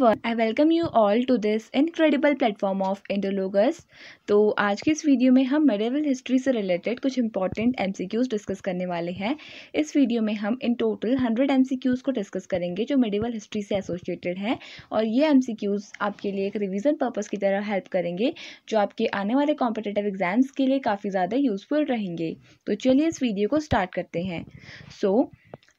I welcome you all to this incredible platform of Interlogers. तो आज के इस वीडियो में हम मेडिवल हिस्ट्री से रिलेटेड कुछ इंपॉर्टेंट एम डिस्कस करने वाले हैं इस वीडियो में हम इन टोटल 100 एम को डिस्कस करेंगे जो मेडिवल हिस्ट्री से एसोसिएटेड हैं और ये एम आपके लिए एक रिविज़न पर्पज़ की तरह हेल्प करेंगे जो आपके आने वाले कॉम्पिटेटिव एग्जाम्स के लिए काफ़ी ज़्यादा यूज़फुल रहेंगे तो चलिए इस वीडियो को स्टार्ट करते हैं so so,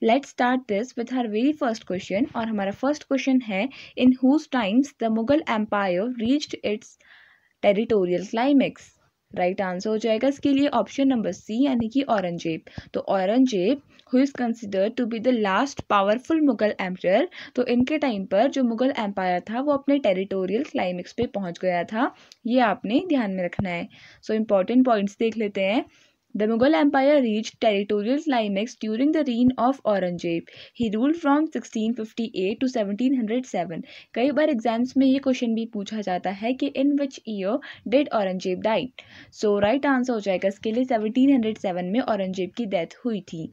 let start this with our very first question और हमारा फर्स्ट क्वेश्चन है in whose times the Mughal empire reached its territorial climax right answer हो जाएगा इसके लिए ऑप्शन नंबर सी यानी कि औरंगजेब तो Aurangzeb who is considered to be the last powerful Mughal empire तो इनके टाइम पर जो मुगल एम्पायर था वो अपने टेरिटोरियल क्लाइमेक्स पे पहुंच गया था ये आपने ध्यान में रखना है सो इम्पॉर्टेंट पॉइंट्स देख लेते हैं The Mughal Empire reached territorial climax during the reign of Aurangzeb. He ruled from 1658 to 1707. कई बार एग्जाम्स में ये क्वेश्चन भी पूछा जाता है कि in which year did Aurangzeb die so right answer हो जाएगा इसके लिए 1707 में औरंगजेब की डेथ हुई थी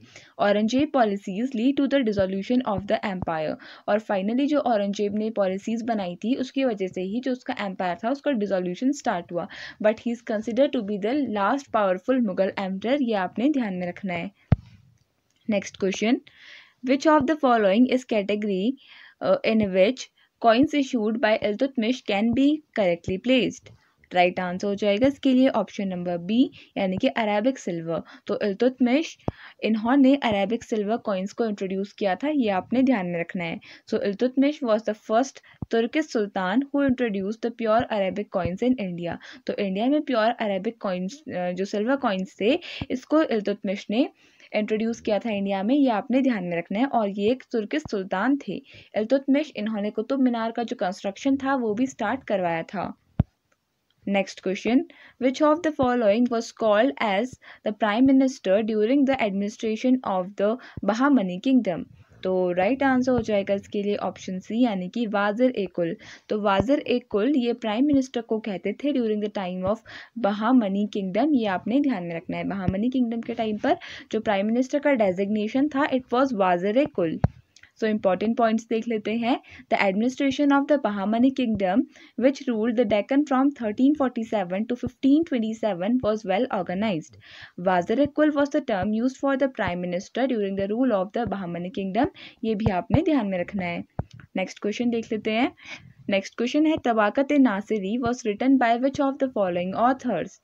Aurangzeb policies lead to the dissolution of the empire और फाइनली जो औरंगजेब ने पॉलिसीज बनाई थी उसकी वजह से ही जो उसका एम्पायर था उसका डिजोल्यूशन स्टार्ट हुआ but he is consider to be the last powerful Mughal empire डायमीटर ये आपने ध्यान में रखना है next question which of the following is category in which coins issued by Iltutmish can be correctly placed right answer हो जाएगा इसके लिए ऑप्शन नंबर बी यानी कि अरेबिक सिल्वर तो इल्तुतमिश इन्होंने अरेबिक सिल्वर कॉइन्स को इंट्रोड्यूस किया था ये आपने ध्यान में रखना है so Iltutmish was the first Turkish sultan who introduce the pure Arabic coins in India तो इंडिया में प्योर अरेबिक कॉइन्स जो सिल्वर कॉइन्स थे इसको इल्तुतमिश ने इंट्रोड्यूस किया था इंडिया में ये आपने ध्यान में रखना है और ये एक तुर्किस सुल्तान थे अल्तुतमिश इन्होंने कुतुब मीनार का जो कंस्ट्रक्शन था वो भी स्टार्ट करवाया था Next question Which of the following was called as the Prime Minister during the administration of the Bahamani Kingdom? तो राइट आंसर हो जाएगा इसके लिए ऑप्शन सी यानी कि वाजर ए कुल तो वाजर ए कुल ये प्राइम मिनिस्टर को कहते थे during the time of Bahmani kingdom ये आपने ध्यान में रखना है बहामनी किंगडम के टाइम पर जो प्राइम मिनिस्टर का डेजिग्नेशन था it was wazir e kul so important points देख लेते हैं the administration of the Bahmani kingdom which rule the Deccan from 1347 to 1527 was well organized. Wazirikul was the term used for the prime minister during the rule of the Bahmani kingdom ये भी आपने ध्यान में रखना है नेक्स्ट क्वेश्चन देख लेते हैं नेक्स्ट क्वेश्चन है Tabaqat Nasiri was written by which of the following authors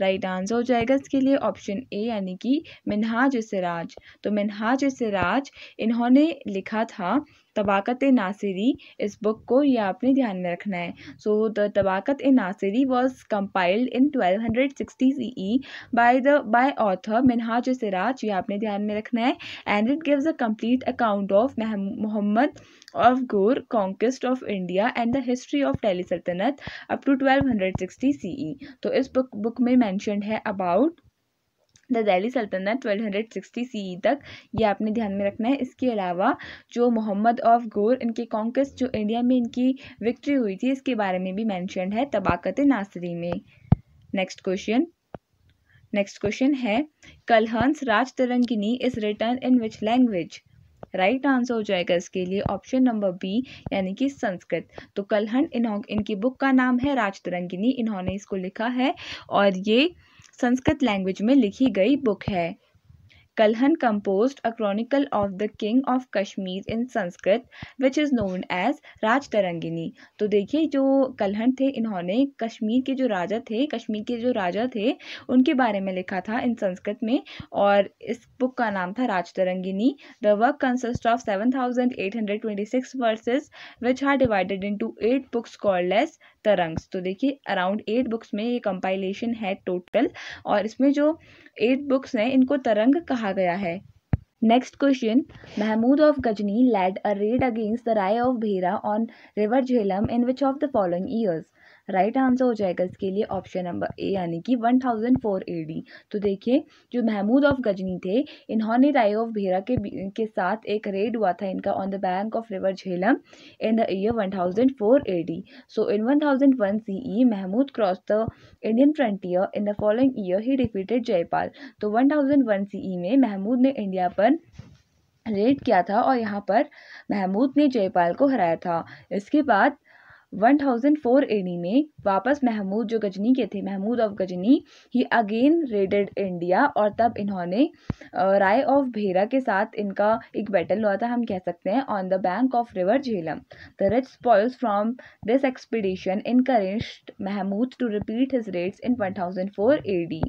right answer हो जाएगा इसके लिए ऑप्शन ए यानी कि मिनहाज सिराज तो मिनहाज सिराज इन्होंने लिखा था तबाकत नासिरी इस बुक को ये आपने ध्यान में रखना है so the Tabaqat i Nasiri was compiled in twelve hundred sixty C E by the by author Minhaj Siraj ये आपने ध्यान में रखना है and it gives a complete account of Mohammad of Ghor conquest of India and the history of Delhi sultanate up to twelve hundred sixty C E तो इस book book में mentioned है अबाउट द दहली सल्तनत 1260 सी तक ये आपने ध्यान में रखना है इसके अलावा जो मोहम्मद ऑफ गोर इनके कॉन्क्वेस्ट जो इंडिया में इनकी विक्ट्री हुई थी इसके बारे में भी मैंशन है तबाकत नासरी में नेक्स्ट क्वेश्चन नेक्स्ट क्वेश्चन है Kalhana's Rajatarangini is written in which language right answer हो जाएगा इसके लिए ऑप्शन नंबर बी यानी कि संस्कृत तो कलहन इन्हों इनकी बुक का नाम है राज तरंगिनी इन्होंने इसको लिखा है और ये संस्कृत लैंग्वेज में लिखी गई बुक है Kalhana compose a chronicle of the king of Kashmir in Sanskrit which is known as Rajatarangini तो देखिए जो कलहन थे इन्होंने कश्मीर के जो राजा थे कश्मीर के जो राजा थे उनके बारे में लिखा था इन संस्कृत में और इस बुक का नाम था Rajatarangini the work consist of seven thousand eight hundred twenty six verses which are divided to eight books call less tarangas तो देखिए अराउंड एट बुक्स में ये कंपाइलेशन है टोटल और इसमें जो एट बुक्स हैं इनको तरंग कहा गया है next question Mahmud of Ghazni led a raid against the Rai of Bhera on river Jhelum in which of the following years right right answer हो जाएगा इसके लिए ऑप्शन नंबर ए यानी कि 1004 एडी तो देखिए जो महमूद ऑफ गजनी थे इन्होंने राय ऑफ भेरा के के साथ एक रेड हुआ था इनका on the bank of river Jhelum in the year 1004 AD so in 1001 CE Mahmud cross the Indian frontier in the following year he defeated Jaipal तो 1001 थाउजेंड e में महमूद ने इंडिया पर रेड किया था और यहाँ पर महमूद ने जयपाल को हराया था इसके बाद 1004 एडी में वापस महमूद जो गजनी के थे Mahmud of Ghazni he again raided India और तब इन्होंने राय ऑफ भेरा के साथ इनका एक बैटल हुआ था हम कह सकते हैं on the bank of river Jhelum the rich spoils from this expedition encourage Mahmud to repeat his raids in 1004 AD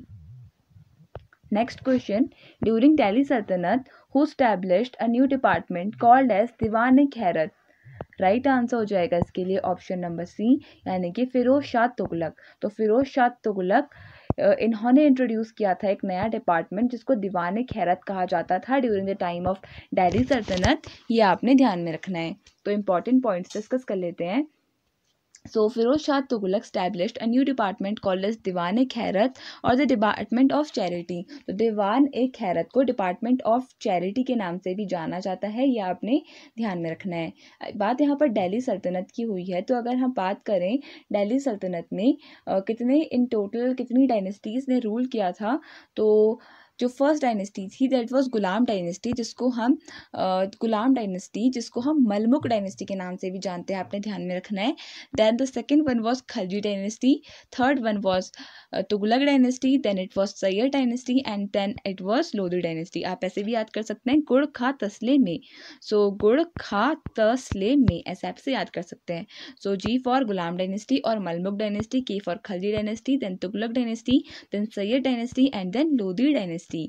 next question during Delhi sultanate who established a new department called as diwan khairat right answer हो जाएगा इसके लिए option number C यानी कि फ़िरोज़ शाह तुगलक तो फ़िरोज़ शाह तुगलक इन्होंने introduce किया था एक नया डिपार्टमेंट जिसको दीवान खैरत कहा जाता था during the time of Delhi sultanate ये आपने ध्यान में रखना है तो इंपॉर्टेंट पॉइंट्स डिस्कस कर लेते हैं so Firoz Shah Tughlaq establish a new department called Diwan e khairat और द डिपार्टमेंट ऑफ चैरिटी तो दीवान ए खैरत को डिपार्टमेंट ऑफ चैरिटी के नाम से भी जाना जाता है यह आपने ध्यान में रखना है बात यहाँ पर डेली सल्तनत की हुई है तो अगर हम बात करें डेली सल्तनत ने कितने इन टोटल कितनी डायनेस्टीज़ ने रूल किया था तो जो फर्स्ट डायनेस्टी थी दैट वाज गुलाम डायनेस्टी जिसको हम गुलाम डायनेस्टी जिसको हम मलमुक डायनेस्टी के नाम से भी जानते हैं आपने ध्यान में रखना है then the second one was Khalji dynasty third one was Tughlaq dynasty then it was Sayyid dynasty and then it was Lodhi dynasty आप ऐसे भी याद कर सकते हैं गुड़ खा तस्ले में सो so, गुड़ खा तस्ले में ऐसे आपसे याद कर सकते हैं सो जी फॉर गुलाम डायनेस्टी और मलमुक डायनेस्टी के for Khalji dynasty then Tughlaq dynasty then Sayyid dynasty and then Lodhi dynasty see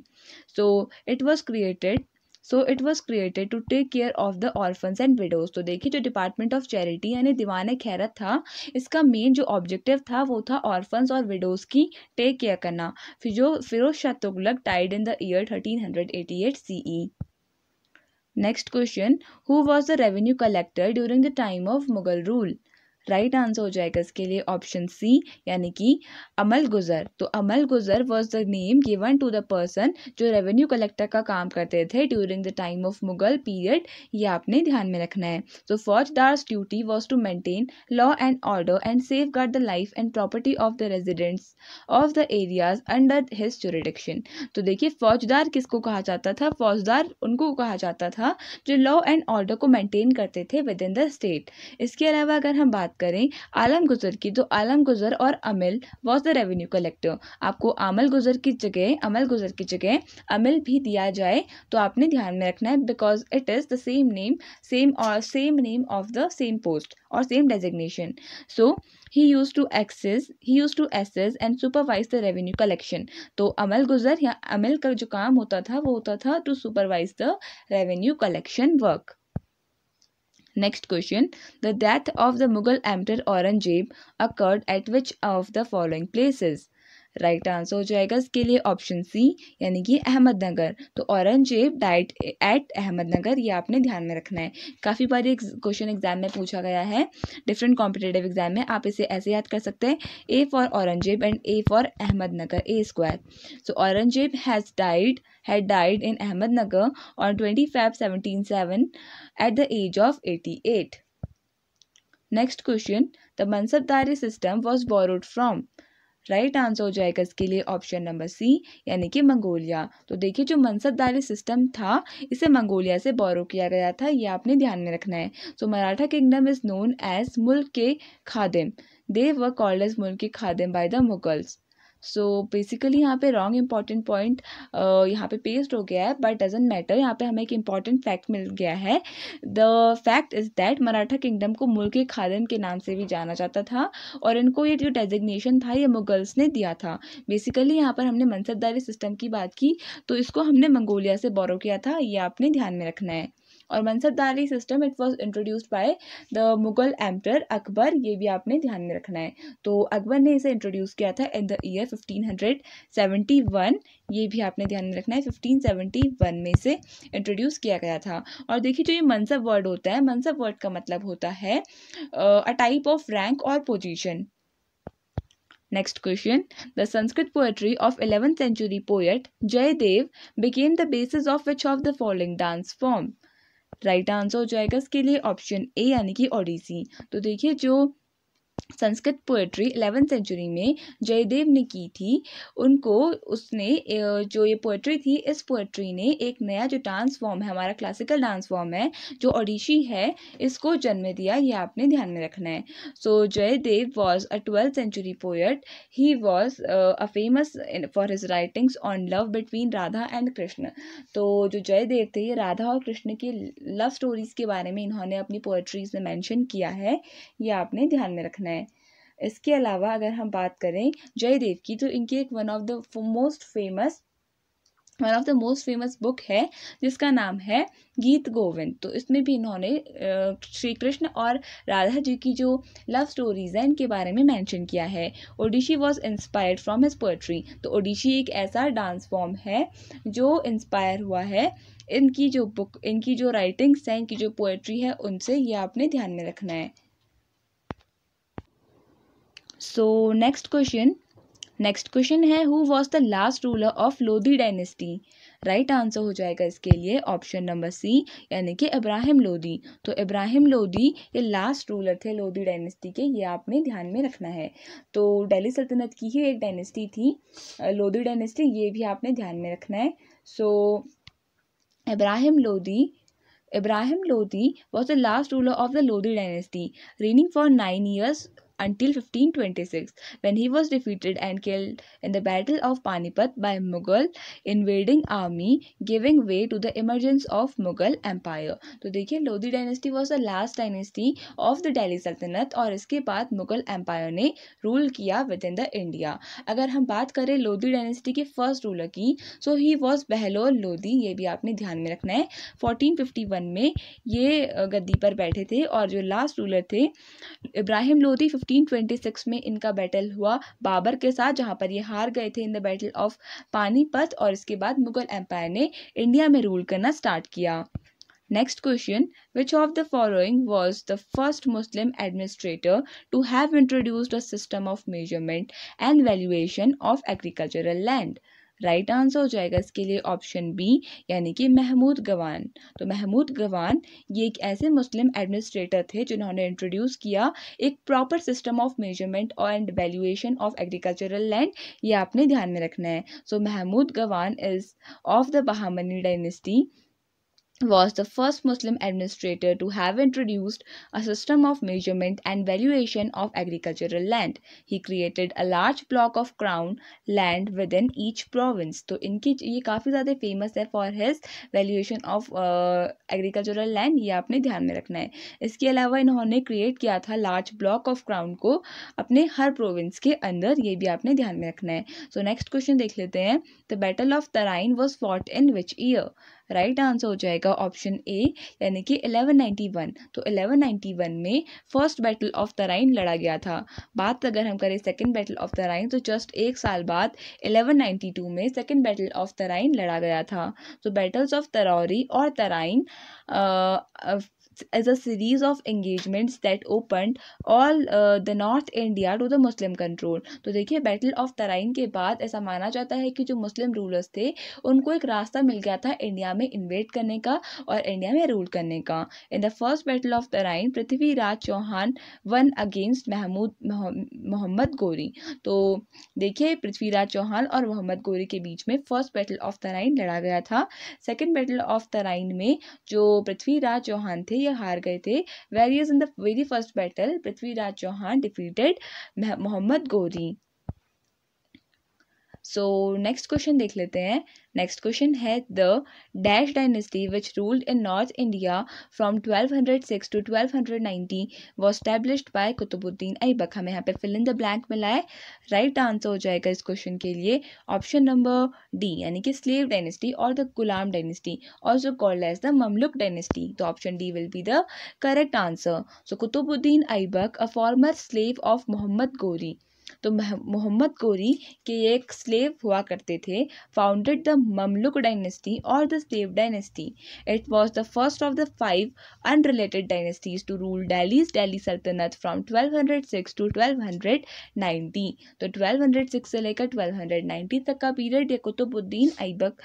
so it was created so it was created to take care of the orphans and widows तो देखिए जो डिपार्टमेंट ऑफ चैरिटी यानी दीवान खैरत था इसका main जो objective था वो था ऑर्फन्स और विडोज की टेक केयर करना फिर जो Firoz Shah Tughlaq died in the year thirteen hundred eighty eight C E next question who was the revenue collector during the time of Mughal rule right answer हो जाएगा इसके लिए ऑप्शन सी यानी कि अमल गुजर तो अमल amalguzar was the name given to the person जो revenue collector का काम करते थे during the time of Mughal period ये आपने ध्यान में रखना है तो faujdar's duty was to maintain law and order and safeguard the life and property of the residents of the areas under his jurisdiction तो देखिए फौजदार किसको कहा जाता था फौजदार उनको कहा जाता था जो लॉ एंड ऑर्डर को मेंटेन करते थे विद इन द स्टेट इसके अलावा अगर हम बात करें आलम गुजर की तो आलम गुजर और amil was the revenue collector आपको आमल गुजर की जगह अमल गुजर की जगह अमिल भी दिया जाए तो आपने ध्यान में रखना है because it is the same name same और same name of the same post और same designation so he used to access he used to assess and supervise the revenue collection तो अमल गुजर या अमल का जो काम होता था वो होता था to supervise the revenue collection work Next question. The death of the Mughal Emperor Aurangzeb occurred at which of the following places? Right answer हो जाएगा इसके लिए ऑप्शन सी यानी कि अहमदनगर तो औरंगजेब डाइट एट अहमदनगर ये आपने ध्यान में रखना है काफ़ी बार ये क्वेश्चन एग्जाम में पूछा गया है डिफरेंट कॉम्पिटेटिव एग्जाम में आप इसे ऐसे याद कर सकते हैं A for Aurangzeb and A for Ahmednagar A square so Aurangzeb has died had died in Ahmednagar on 25 at the age of eighty 88. Next question the Mansabdari system was borrowed from right answer हो जाएगा इसके लिए ऑप्शन नंबर सी यानी कि Mongolia तो देखिए जो मनसदारी system था इसे मंगोलिया से बोरो किया गया था ये आपने ध्यान में रखना है so Maratha kingdom is known as मुल्क के खादिम दे व कॉल्ड एज मुल्क के खादिम by the Mughals so basically यहाँ पे रॉन्ग इम्पॉर्टेंट पॉइंट यहाँ पे पेस्ट हो गया है बट डजेंट मैटर यहाँ पे हमें एक इम्पॉर्टेंट फैक्ट मिल गया है the fact is that Maratha kingdom को मुल्क खादन के नाम से भी जाना जाता था और इनको ये जो डेजिग्नेशन था ये मुगल्स ने दिया था बेसिकली यहाँ पर हमने मनसबदारी सिस्टम की बात की तो इसको हमने मंगोलिया से बोरो किया था ये आपने ध्यान में रखना है और Mansabdari system it was introduced by the Mughal emperor Akbar ये भी आपने ध्यान में रखना है तो अकबर ने इसे इंट्रोड्यूस किया था इन द ईयर 1571 ये भी आपने ध्यान में रखना है 1571 में इसे इंट्रोड्यूस किया गया था और देखिए जो ये मनसब वर्ड होता है मनसब वर्ड का मतलब होता है अ टाइप ऑफ रैंक और position next question the Sanskrit poetry of eleventh century poet Jayadev became the basis of which of the following dance form right answer हो जाएगा इसके लिए ऑप्शन ए यानी कि ओडिसी तो देखिए जो संस्कृत पोएट्री एलेवेंथ सेंचुरी में जयदेव ने की थी उनको उसने जो ये पोएट्री थी इस पोएट्री ने एक नया जो डांस फॉर्म है हमारा क्लासिकल डांस फॉर्म है जो ओडिशी है इसको जन्म दिया ये आपने ध्यान में रखना है so Jayadev was a twelfth century poet he was a famous for his writings on love between Radha and Krishna तो जो जयदेव थे ये राधा और कृष्ण की लव स्टोरीज़ के बारे में इन्होंने अपनी पोएट्रीज में मैंशन किया है ये आपने ध्यान में रखना है है इसके अलावा अगर हम बात करें जयदेव की तो इनकी एक one of the most famous one of the most famous book है जिसका नाम है गीत गोविंद तो इसमें भी इन्होंने श्री कृष्ण और राधा जी की जो लव स्टोरीज हैं इनके बारे में मेंशन किया है Odissi was inspired from his poetry तो ओडिशी एक ऐसा डांस फॉर्म है जो इंस्पायर हुआ है इनकी जो बुक इनकी जो राइटिंग्स हैं इनकी जो पोएट्री है उनसे ये आपने ध्यान में रखना है so next question next question है who was the last ruler of Lodhi dynasty right answer हो जाएगा इसके लिए ऑप्शन नंबर सी यानी कि इब्राहिम लोधी तो इब्राहिम लोधी ये लास्ट रूलर थे लोधी डायनेस्टी के ये आपने ध्यान में रखना है तो दिल्ली सल्तनत की ही एक डायनेस्टी थी लोधी डायनेस्टी ये भी आपने ध्यान में रखना है so so, Ibrahim Lodhi Ibrahim Lodhi was the last ruler of the Lodhi dynasty reigning for nine years until 1526 when he was defeated and killed in the Battle of Panipat by Mughal invading army giving way to the emergence of Mughal Empire. तो देखिए Lodhi dynasty was the last dynasty of the Delhi सल्तनत और इसके बाद Mughal empire ने rule किया within the India अगर हम बात करें लोधी डायनेस्टी के फर्स्ट रूलर की so he was Bahlol Lodhi ये भी आपने ध्यान में रखना है 1451 में ये गद्दी पर बैठे थे और जो लास्ट रूलर थे इब्राहिम लोधी 1526 में इनका बैटल हुआ बाबर के साथ जहाँ पर ये हार गए थे in the battle of Panipat और इसके बाद मुगल एम्पायर ने इंडिया में रूल करना स्टार्ट किया next question which of the following was the first Muslim administrator to have introduced a system of measurement and valuation of agricultural land right answer हो जाएगा इसके लिए ऑप्शन बी यानी कि महमूद गवान तो महमूद गवान ये एक ऐसे मुस्लिम एडमिनिस्ट्रेटर थे जिन्होंने इंट्रोड्यूस किया एक proper system of measurement and valuation of agricultural land ये आपने ध्यान में रखना है so so, Mahmud Gawan is of the Bahmani dynasty was the first Muslim administrator to have introduced a system of measurement and valuation of agricultural land. He created a large block of crown land within each province. तो इनकी ये काफ़ी ज़्यादा famous for his valuation of uh, agricultural land. ये आपने ध्यान में रखना है इसके अलावा इन्होंने क्रिएट किया था large block of crown को अपने हर प्रोविंस के अंदर ये भी आपने ध्यान में रखना है सो नेक्स्ट क्वेश्चन देख लेते हैं the battle of Tarain was fought in which year right answer हो जाएगा ऑप्शन ए यानी कि 1191 तो 1191 में first battle of Tarain लड़ा गया था बात अगर हम करें second battle of Tarain तो जस्ट एक साल बाद 1192 में second battle of Tarain लड़ा गया था तो बैटल्स ऑफ तरौरी और Tarain as a series of engagements that open all the north India to the Muslim control तो देखिए बैटल ऑफ तराइन के बाद ऐसा माना जाता है कि जो मुस्लिम रूलर्स थे उनको एक रास्ता मिल गया था इंडिया में इन्वेट करने का और इंडिया में रूल करने का in the first battle of Tarain Prithviraj Chauhan won against Mahmud Mohammad Ghori तो देखिए पृथ्वीराज चौहान और मोहम्मद गोरी के बीच में फर्स्ट बैटल ऑफ तराइन लड़ा गया था सेकेंड बैटल ऑफ तराइन में जो पृथ्वीराज चौहान थे ही हार गए थे where in the very first battle Prithviraj Chauhan defeated Mohammad Ghori so next question देख लेते हैं नेक्स्ट क्वेश्चन है the dash dynasty which ruled in north India from 1206 to twelve hundred ninety was established by Qutubuddin Aibak हमें यहाँ पे फिल इन द ब्लैंक मिला है right right answer हो जाएगा इस क्वेश्चन के लिए ऑप्शन नंबर डी यानी कि स्लेव डायनेस्टी और the Ghulam dynasty also called as the Mamluk dynasty तो option D will be the correct answer so Qutubuddin Aibak a former slave of Mohammad Ghori तो मोहम्मद गोरी के एक स्लेव हुआ करते थे फाउंडेड द ममलुक डायनेस्टी और the slave dynasty it was the first of the five unrelated dynasties to rule डेलीज डेली सल्तनत फ्रॉम 1206 टू 1290 तो 1206 से लेकर 1290 तक का पीरियड ये कुतुबुद्दीन ऐबक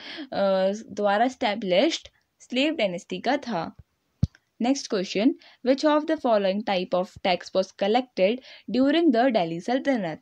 द्वारा स्टैब्लिश्ड स्लेव डायनेस्टी का था Next question Which of the following type of tax was collected during the Delhi सल्तनत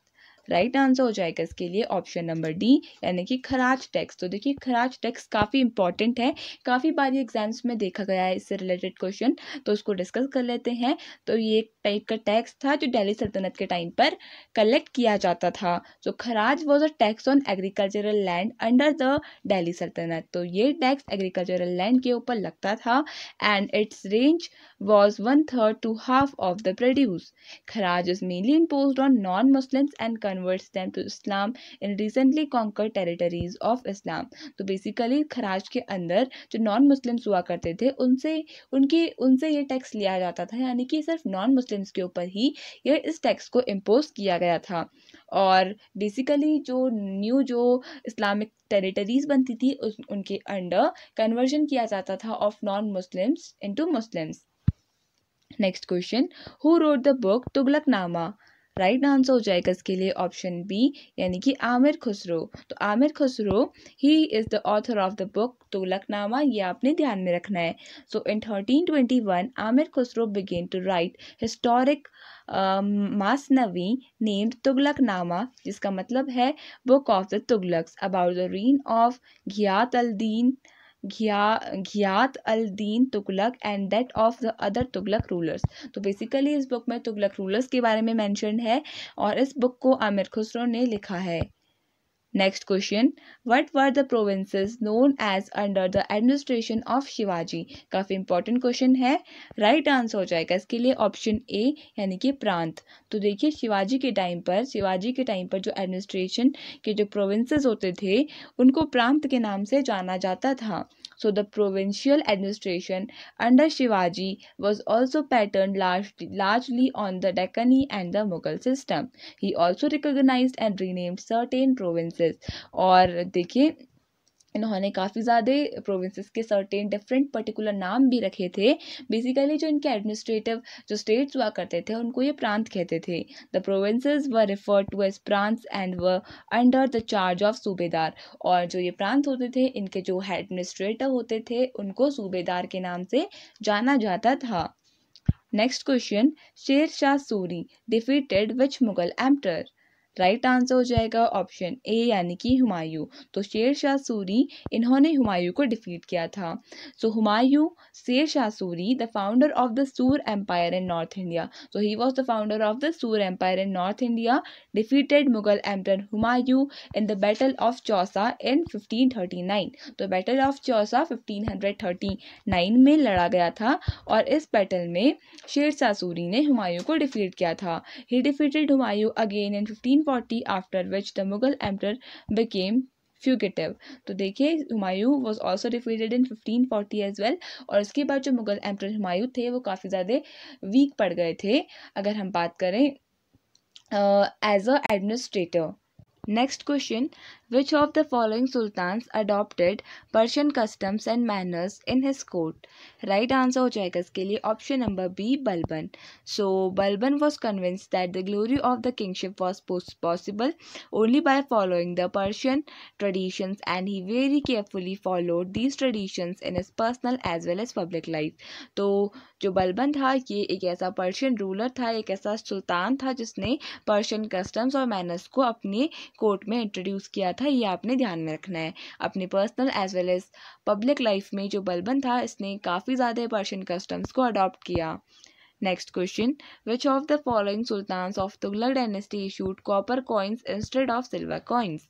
राइट right आंसर हो जाएगा इसके लिए ऑप्शन नंबर डी यानी कि खराज टैक्स तो देखिए खराज टैक्स काफ़ी इंपॉर्टेंट है काफ़ी बार एग्जाम्स में देखा गया है इससे रिलेटेड क्वेश्चन तो उसको डिस्कस कर लेते हैं तो ये टाइप का टैक्स था जो दिल्ली सल्तनत के टाइम पर कलेक्ट किया जाता था so kharaj was a tax on agricultural land under the Delhi सल्तनत तो ये टैक्स एग्रीकल्चरल लैंड के ऊपर लगता था and its range was one third to half of the produce kharaj is mainly impose on non Muslim and converts them to Islam in recently conquer territories of Islam तो basically खराज के अंदर जो non Muslims हुआ करते थे उनसे उनकी उनसे ये टैक्स लिया जाता था यानी कि सिर्फ नॉन मुस्लिम रेजिस्टेंस के ऊपर ही ये इस टैक्स को इम्पोज किया गया था और बेसिकली जो न्यू जो इस्लामिक टेरिटरीज बनती थी उस, उनके अंडर कन्वर्जन किया जाता था of non Muslims into Muslims next question who wrote the book Tughlaqnama right answer हो जाएगा इसके लिए ऑप्शन बी यानी कि आमिर खुसरो तो Amir Khusro he is the author of the book Tughlaqnama ये आपने ध्यान में रखना है so in thirteen twenty one Amir Khusro began to write historic masnavi named Tughlaqnama जिसका मतलब है book of the Tughlaqs about the reign of Ghiyath Aldin Ghiyath al Din Tughlaq and that of the other Tughlaq rulers तो बेसिकली इस बुक में तुगलक रूलर्स के बारे में मेंशन है और इस बुक को आमिर खुसरो ने लिखा है next question what were the provinces known as under the administration of Shivaji काफ़ी इंपॉर्टेंट क्वेश्चन है राइट right आंसर हो जाएगा इसके लिए ऑप्शन ए यानी कि प्रांत तो देखिए शिवाजी के टाइम पर शिवाजी के टाइम पर जो एडमिनिस्ट्रेशन के जो प्रोविंसेस होते थे उनको प्रांत के नाम से जाना जाता था so the provincial administration under Shivaji was also patterned large, largely on the Deccani and the Mughal system. He also recognized and renamed certain provinces और dekhiye इन्होंने काफ़ी ज़्यादा प्रोविंसेस के सर्टेन डिफरेंट पर्टिकुलर नाम भी रखे थे बेसिकली जो इनके एडमिनिस्ट्रेटिव जो स्टेट्स हुआ करते थे उनको ये प्रांत कहते थे the provinces were refer to as prant and were under the charge of subedar और जो ये प्रांत होते थे इनके जो एडमिनिस्ट्रेटर होते थे उनको सूबेदार के नाम से जाना जाता था next question Sher Shah Suri defeated which Mughal emperor right answer हो जाएगा ऑप्शन ए यानी कि हुमायूं तो शेर शाह सूरी इन्होंने हुमायूं को डिफीट किया था सो so, Humayun Sher Shah Suri the founder of the Sur empire in north India so he was the founder of the Sur empire in north India defeated Mughal emperor Humayun in the battle of Chausa in fifteen तो battle of Chausa fifteen में लड़ा गया था और इस battle में शेर शाह सूरी ने हुमायूं को डिफीट किया था he defeated Humayun again in fifteen forty after which the Mughal emperor became fugitive तो देखिए Humayun was also defeated in fifteen forty as well और इसके बाद जो मुगल एम्पर हुमायूं थे वो काफ़ी ज़्यादा वीक पड़ गए थे अगर हम बात करें as a administrator next question which of the following sultan adopted Persian customs and manners in his court right answer हो जाएगा इसके लिए option number B Balban so Balban was convince that the glory of the kingship was possible only by following the Persian traditions and he very carefully followed these traditions in his personal as well as public life तो जो बल्बन था ये एक ऐसा Persian ruler था एक ऐसा सुल्तान था जिसने पर्शियन कस्टम्स और मैनर्स को अपने कोर्ट में इंट्रोड्यूस किया था ये आपने ध्यान में रखना है अपनी personal as well as public life में जो बलबन था इसने काफ़ी ज़्यादा पर्शियन कस्टम्स को अडॉप्ट किया next question which of the following sultan of Tughlaq dynasty shoot copper coins instead of silver coins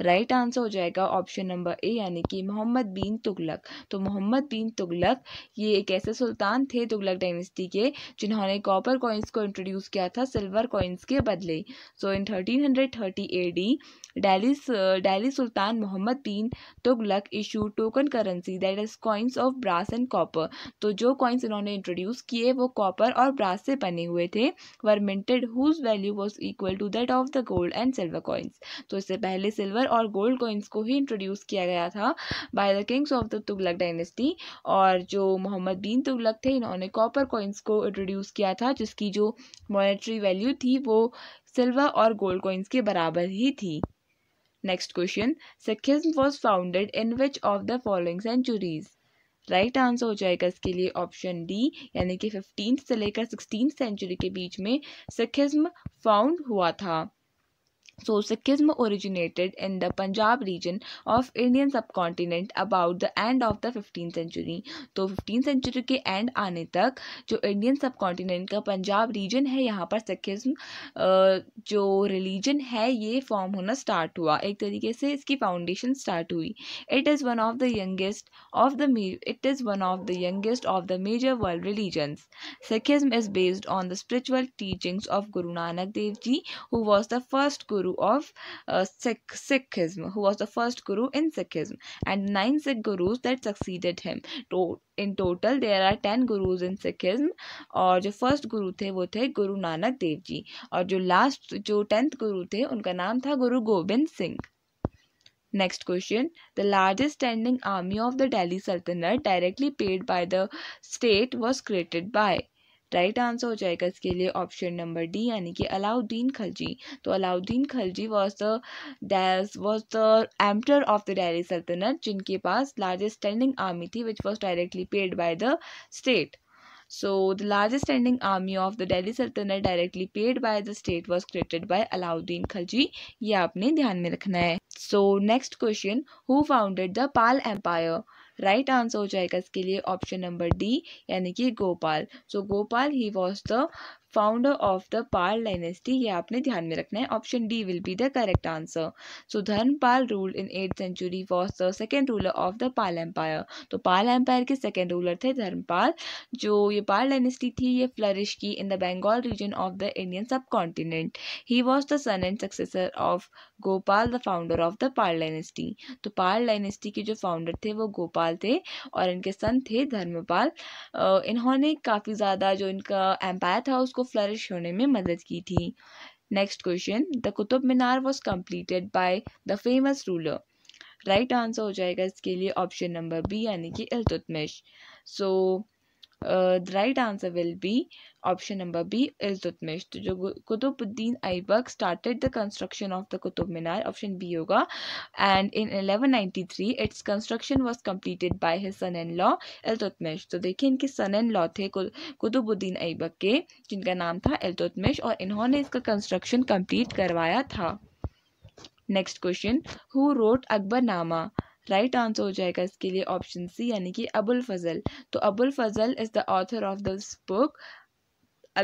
right answer हो जाएगा ऑप्शन नंबर ए यानी कि मोहम्मद बिन तुगलक तो मोहम्मद बिन तुगलक ये एक ऐसे सुल्तान थे तुगलक डायनेस्टी के जिन्होंने कॉपर कॉइन्स को इंट्रोड्यूस किया था सिल्वर कॉइन्स के बदले so in thirteen hundred thirty A D डेलीस Delhi sultan Mohammad bin Tughlaq issue token currency that is coins of brass and copper तो जो कॉइन्स इन्होंने इंट्रोड्यूस किए वो कॉपर और ब्रास से बने हुए थे were minted whose value was equal to that of the gold and silver coins तो इससे पहले सिल्वर और गोल्ड कोइंस को ही इंट्रोड्यूस किया गया था by the kings of the Tughlaq dynasty और जो मोहम्मद बीन तुगलक थे इन्होंने कॉपर कोइंस को इंट्रोड्यूस किया था जिसकी जो मॉनेटरी वैल्यू थी वो सिल्वर और गोल्ड कोइंस के बराबर ही थी next question Sikhism was founded in which of the following centuries right right answer हो जाएगा इसके लिए ऑप्शन डी यानी कि फिफ्टीन से लेकर सिक्सटीन सेंचुरी के बीच में सिखिज्म फाउंड हुआ था So Sikhism originated in the Punjab region of Indian subcontinent about the end of the 15th century. to 15th century ke end aane tak jo Indian subcontinent ka punjab region hai yahan par Sikhism jo religion hai ye form hona start hua ek tarike se iski foundation start hui It is one of the youngest of the it is one of the youngest of the major world religions. Sikhism is based on the spiritual teachings of Guru Nanak Dev Ji who was the first guru guru of uh, Sikh, Sikhism, who was the first guru in Sikhism, and nine Sikh gurus that succeeded him. To, in total, there are ten gurus in Sikhism और जो first गुरु थे वो थे गुरु नानक देव जी और जो last जो टेंथ गुरु थे उनका नाम था Guru Gobind Singh Next question. The largest standing army of the Delhi Sultanate directly paid by the state was created by right answer हो जाएगा इसके लिए ऑप्शन नंबर डी यानी कि अलाउद्दीन खलजी तो अलाउद्दीन खलजी वॉज द डैस was the emperor of the Delhi Sultanate जिनके पास लार्जेस्ट स्टैंडिंग आर्मी थी which was directly paid by the state So the largest standing army of the Delhi Sultanate directly paid by the state was created by Alauddin Khilji. ये आपने ध्यान में रखना है. So next question, who founded the Pal Empire? Right answer हो जाएगा इसके लिए ऑप्शन नंबर डी यानी कि Gopal so Gopal he was the founder of the Pal dynasty ये आपने ध्यान में रखना है option D will be the correct answer so Dharmapal rule in eight century was the second ruler of the Pal empire तो Pal empire के सेकेंड रूलर थे धर्मपाल जो ये पाल डायनेस्टी थी ये फ्लरिश की in the Bengal region of the Indian subcontinent he was the son and successor of Gopal the founder of the Pal dynasty तो Pal dynasty के जो फाउंडर थे वो गोपाल थे और इनके सन थे धर्मपाल इन्होंने काफ़ी ज़्यादा जो इनका एम्पायर था उसको को फ्लरिश होने में मदद की थी next question the Qutub Minar was completed by the famous ruler right answer हो जाएगा इसके लिए ऑप्शन नंबर बी यानी कि Iltutmish so the right answer will be option number B Iltutmish तो जो Qutubuddin Aibak started the construction of the Qutub Minar option B होगा and in 1193 ninety its construction was completed by his son and law Iltutmish तो देखिए इनके सन and law थे कुतुबुद्दीन ऐबक के जिनका नाम था इल्तुतमिश और इन्होंने इसका कंस्ट्रक्शन कम्प्लीट करवाया था next question who wrote Akbarnama right answer हो जाएगा इसके लिए ऑप्शन सी यानी कि अबुल फजल तो Abul Fazal is the author of this book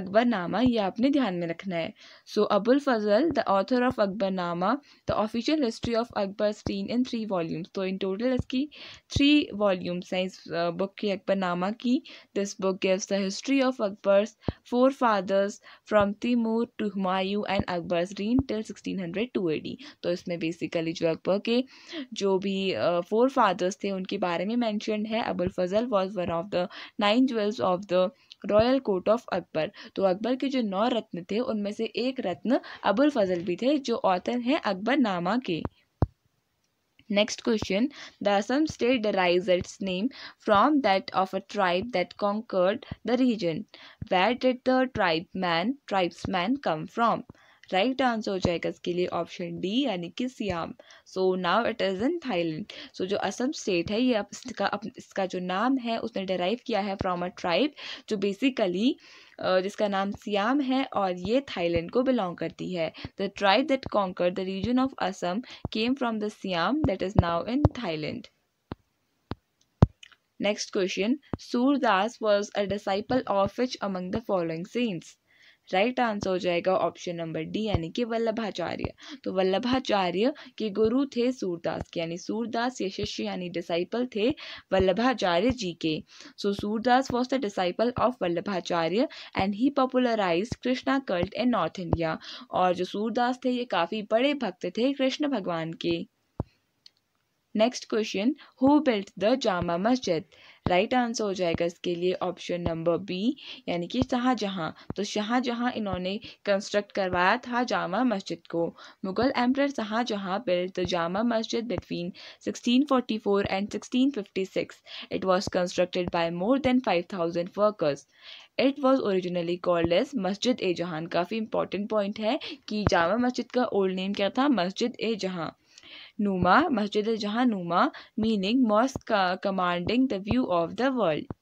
nama ये आपने ध्यान में रखना है so Abul Fazal the author of Akbarnama the official history of Akbar स्टीन इन थ्री वॉल्यूम्स तो इन टोटल इसकी थ्री वॉल्यूम्स हैं इस बुक की अकबरनामा की this book gives the history of Akbar's forefathers from Timur to Humayun and Akbar स्टीन till sixteen hundred two AD तो इसमें बेसिकली जो अकबर के जो भी फोर फादर्स थे उनके बारे में मैंशन है Abul Fazal was one of the nine jewels of the royal court of Akbar तो अकबर के जो नौ रत्न थे उनमें से एक रत्न अबुल फजल भी थे जो ऑथर हैं अकबर नामा के next question the Assam state derives its name from that of a tribe that conquered the region where did the tribe man tribes man come from right answer हो जाएगा इसके लिए ऑप्शन डी यानी कि Siam so now it is in Thailand so जो Assam state है ये इसका इसका जो नाम है उसने डराइव किया है फ्रॉम अ ट्राइब जो बेसिकली जिसका नाम सियाम है और ये थाईलैंड को बिलोंग करती है the tribe that conquer the region of Assam came from the Siam that is now in Thailand next question Surdas was a disciple of which among the following saints right answer हो जाएगा option number D यानी कि वल्लभाचार्य तो वल्लभाचार्य के गुरु थे सूरदास के यानी सूरदास ये शिष्य यानी डिसाइपल थे वल्लभाचार्य जी के so Surdas was the disciple of Vallabhacharya and he popularise Krishna cult in north India और जो सूरदास थे ये काफ़ी बड़े भक्त थे कृष्ण भगवान के next question who built the Jama Masjid right answer हो जाएगा इसके लिए ऑप्शन नंबर बी यानी कि शाहजहाँ तो शाहजहाँ इन्होंने कंस्ट्रक्ट करवाया था जामा मस्जिद को Mughal emperor Shahjahan build the Jama Masjid between 1644 and 1656 it was constructed by more than 5000 workers it was originally called as Masjid e जहाँ काफ़ी इंपॉर्टेंट पॉइंट है कि जामा मस्जिद का ओल्ड नेम क्या था मस्जिद ए जहाँ नुमा Masjid Jahan Numa meaning mosque commanding the view of the world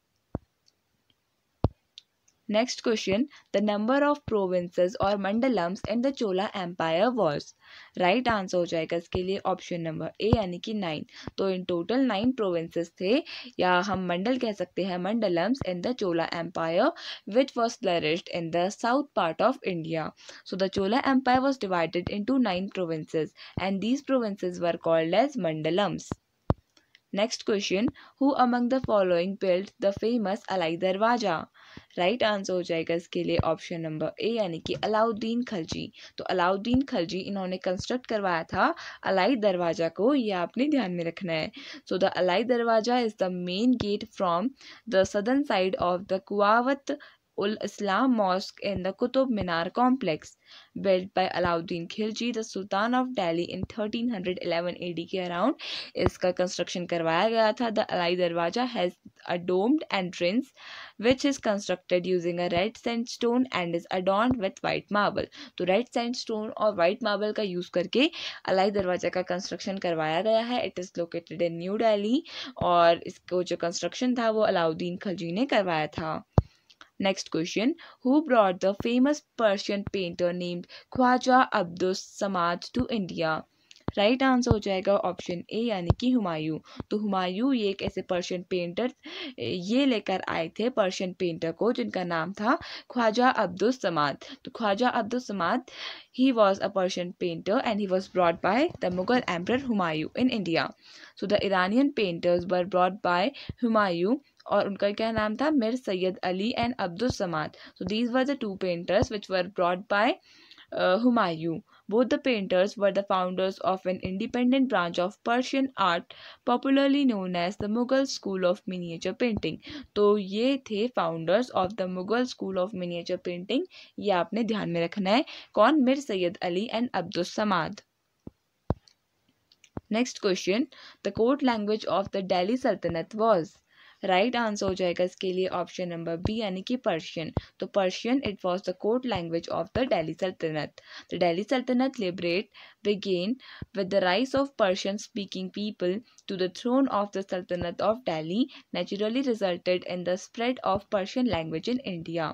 Next question, the number of provinces or mandalams in the Chola Empire was? Right answer ho jayega iske liye option number A yani ki 9. So in total 9 provinces the ya hum mandal keh sakte mandalams in the Chola Empire which was flourished in the south part of India. So the Chola Empire was divided into 9 provinces and these provinces were called as mandalams. Next question, who among the following built the famous Alai Darwaja? Right answer हो जाएगा इसके लिए option number A यानी कि अलाउद्दीन खलजी तो अलाउद्दीन खलजी इन्होंने construct करवाया था अलाई दरवाज़ा को यह आपने ध्यान में रखना है so the Alai Darwaza is the main gate from the southern side of the Quwwat ul Islam mosque in the Qutub Minar complex built by Alauddin Khilji the sultan of Delhi in 1311 AD के अराउंड इसका कंस्ट्रक्शन करवाया गया था the Alai Darwaza has a domed entrance which is constructed using a red sandstone and is adorned with white marble तो red sandstone और white marble का use करके अलाई दरवाजा का कंस्ट्रक्शन करवाया गया है it is located in New Delhi और इसको जो कंस्ट्रक्शन था वो अलाउद्दीन खिलजी ने करवाया था Next question Who brought the famous Persian painter named Khwaja Abdus Samad to India? Right right answer हो जाएगा ऑप्शन ए यानी कि हुमायूं तो हुमायूं ये एक ऐसे पर्शियन पेंटर ये लेकर आए थे पर्शियन पेंटर को जिनका नाम था ख्वाजा अब्दुल समाद तो Khwaja Abdul Samad he was a Persian painter and he was brought by the Mughal emperor Humayun in India so the Iranian painters were brought by Humayun और उनका क्या नाम था Mir Syed Ali and Abdul Samad so these were the two painters which were brought by Humayun both the painters were the founders of an independent branch of Persian art popularly known as the Mughal school of miniature painting तो ये थे founders of the Mughal school of miniature painting ये आपने ध्यान में रखना है कौन Mir Syed Ali and Abdul Samad next question the court language of the Delhi Sultanate was right answer हो जाएगा इसके लिए ऑप्शन नंबर बी यानी कि पर्शियन तो Persian it was the court language of the Delhi Sultanate the Delhi Sultanate liberate began with the rise of Persian speaking people to the throne of the Sultanate of Delhi naturally resulted in the spread of Persian language in India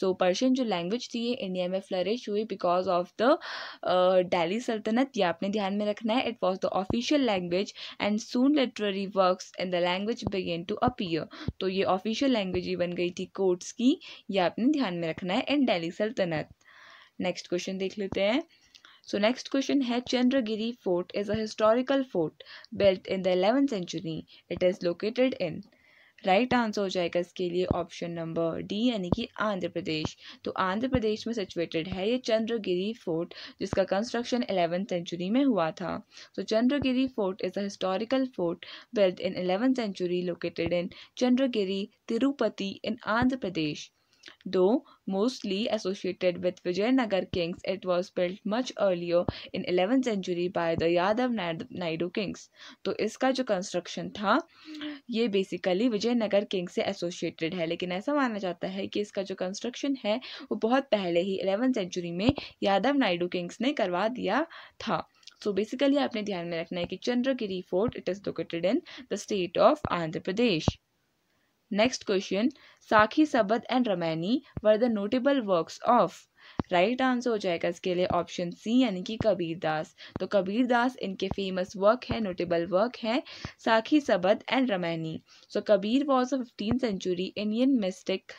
so Persian जो language थी ये India में flourish हुई because of the Delhi sultanate ये आपने ध्यान में रखना है it was the official language and soon literary work in the language began to appear तो ये ऑफिशियल लैंग्वेज ही बन गई थी कोर्ट्स की ये आपने ध्यान में रखना है in Delhi Sultanate next question देख लेते हैं सो नेक्स्ट क्वेश्चन है Chandragiri fort is a historical fort built in the eleven century it is located in right answer हो जाएगा इसके लिए ऑप्शन नंबर डी यानी कि आंध्र प्रदेश तो आंध्र प्रदेश में सिचुएटेड है ये चंद्रगिरी फोर्ट जिसका कंस्ट्रक्शन एलेवेंथ सेंचुरी में हुआ था तो Chandragiri fort is a historical fort build in eleventh century located in Chandragiri Tirupati in Andhra Pradesh Though mostly associated with Vijayanagar kings, it was built much earlier in 11th century by the Yadav Naidu kings. तो इसका जो construction था ये basically Vijayanagar king से associated है लेकिन ऐसा माना जाता है कि इसका जो कंस्ट्रक्शन है वो बहुत पहले ही एलेवन सेंचुरी में यादव नायडू किंग्स ने करवा दिया था सो so बेसिकली आपने ध्यान में रखना है कि Chandragiri fort it is located in the state of Andhra Pradesh next question Sakhi Sabad and Ramaini were the notable works of right answer हो जाएगा इसके लिए ऑप्शन सी यानी कि कबीर दास तो कबीर दास इनके फेमस वर्क है नोटेबल वर्क है Sakhi Sabad and Ramaini so Kabir was a fifteen century Indian mystic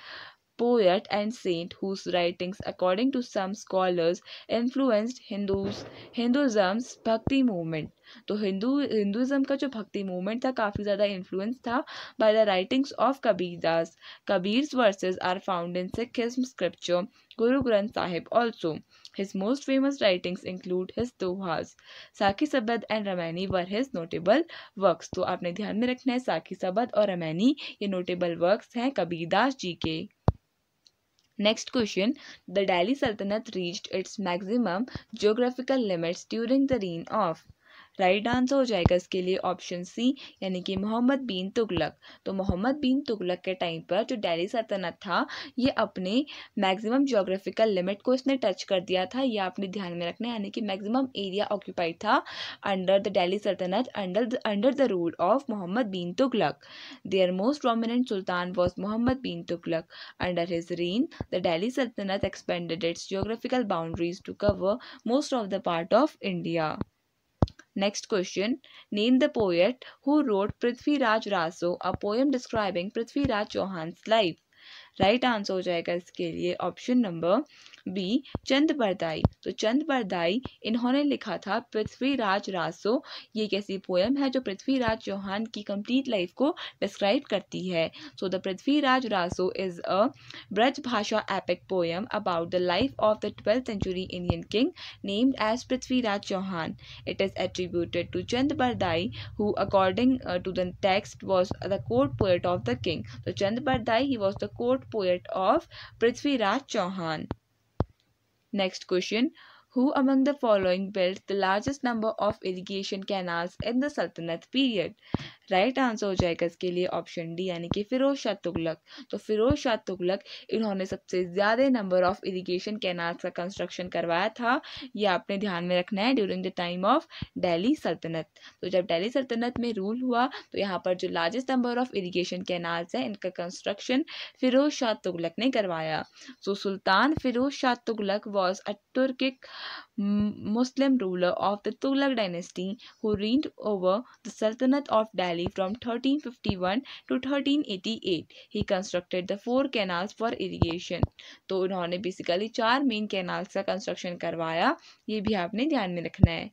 poet and saint whose writings, according to some scholars, influenced Hindus Hinduism's भक्ति movement तो हिंदू हिंदुज़म का जो भक्ति मूवमेंट था काफ़ी ज़्यादा इन्फ्लुएंस था by the writings of Kabir Das Kabir's verses are found in Sikhism scripture Guru Granth Sahib also his most famous writings include his dohas Sakhi Sabad and Ramaini were his notable works तो आपने ध्यान में रखना है साखी सबद और रमैनी ये नोटेबल वर्क्स हैं कबीरदास जी के Next question. The Delhi Sultanate reached its maximum geographical limits during the reign of right answer हो जाएगा इसके लिए ऑप्शन सी यानी कि मोहम्मद बिन तुगलक तो मोहम्मद बिन तुगलक के टाइम पर जो डेली सल्तनत था ये अपने मैक्सिमम जोग्राफिकल लिमिट को इसने टच कर दिया था यह आपने ध्यान में रखना यानी कि मैक्सिमम एरिया ऑक्यूपाइड था under the Delhi Saltanat under under the rule of Mohammad bin Tughlaq their most prominent sultan was Mohammad bin Tughlaq under his reign the Delhi Saltanat expanded its geographical boundaries to cover most of the part of India Next question Name the poet who wrote Prithviraj Raso, a poem describing Prithviraj Chauhan's life. Right right answer हो जाएगा इसके लिए option number B Chand Pardai तो चंद बरदाई इन्होंने लिखा था पृथ्वीराज रासो ये एक ऐसी पोएम है जो पृथ्वीराज चौहान की कंप्लीट लाइफ को डिस्क्राइब करती है so the Prithviraj Raso is a Braj Bhasha epic poem about the life of the twelfth century Indian king named as Prithviraj Chauhan it is attributed to Chand Bardai who according to the text was the court poet of the king तो Chand Bardai he was the court poet of Prithviraj Chauhan Next question who among the following built the largest number of irrigation canals in the Saltanat period right answer हो जाएगा इसके लिए option D यानी कि फिरोज शाह तुगलक तो फिरोज शाह तुगलक इन्होंने सबसे ज़्यादा नंबर ऑफ इरिगेशन कैनाल्स का कंस्ट्रक्शन करवाया था ये आपने ध्यान में रखना है during the time of Delhi सल्तनत तो जब दिल्ली सल्तनत में रूल हुआ तो यहाँ पर जो largest number of irrigation canals हैं इनका कंस्ट्रक्शन फिरोज शाह तुगलक ने करवाया so so, sultan Firoz Shah Tughlaq was a Turkic Muslim ruler of the Tughlaq dynasty who reigned over the Sultanate of Delhi from 1351 to 1388. He constructed the four canals for irrigation. तो उन्होंने basically चार main canals का construction करवाया ये भी आपने ध्यान में रखना है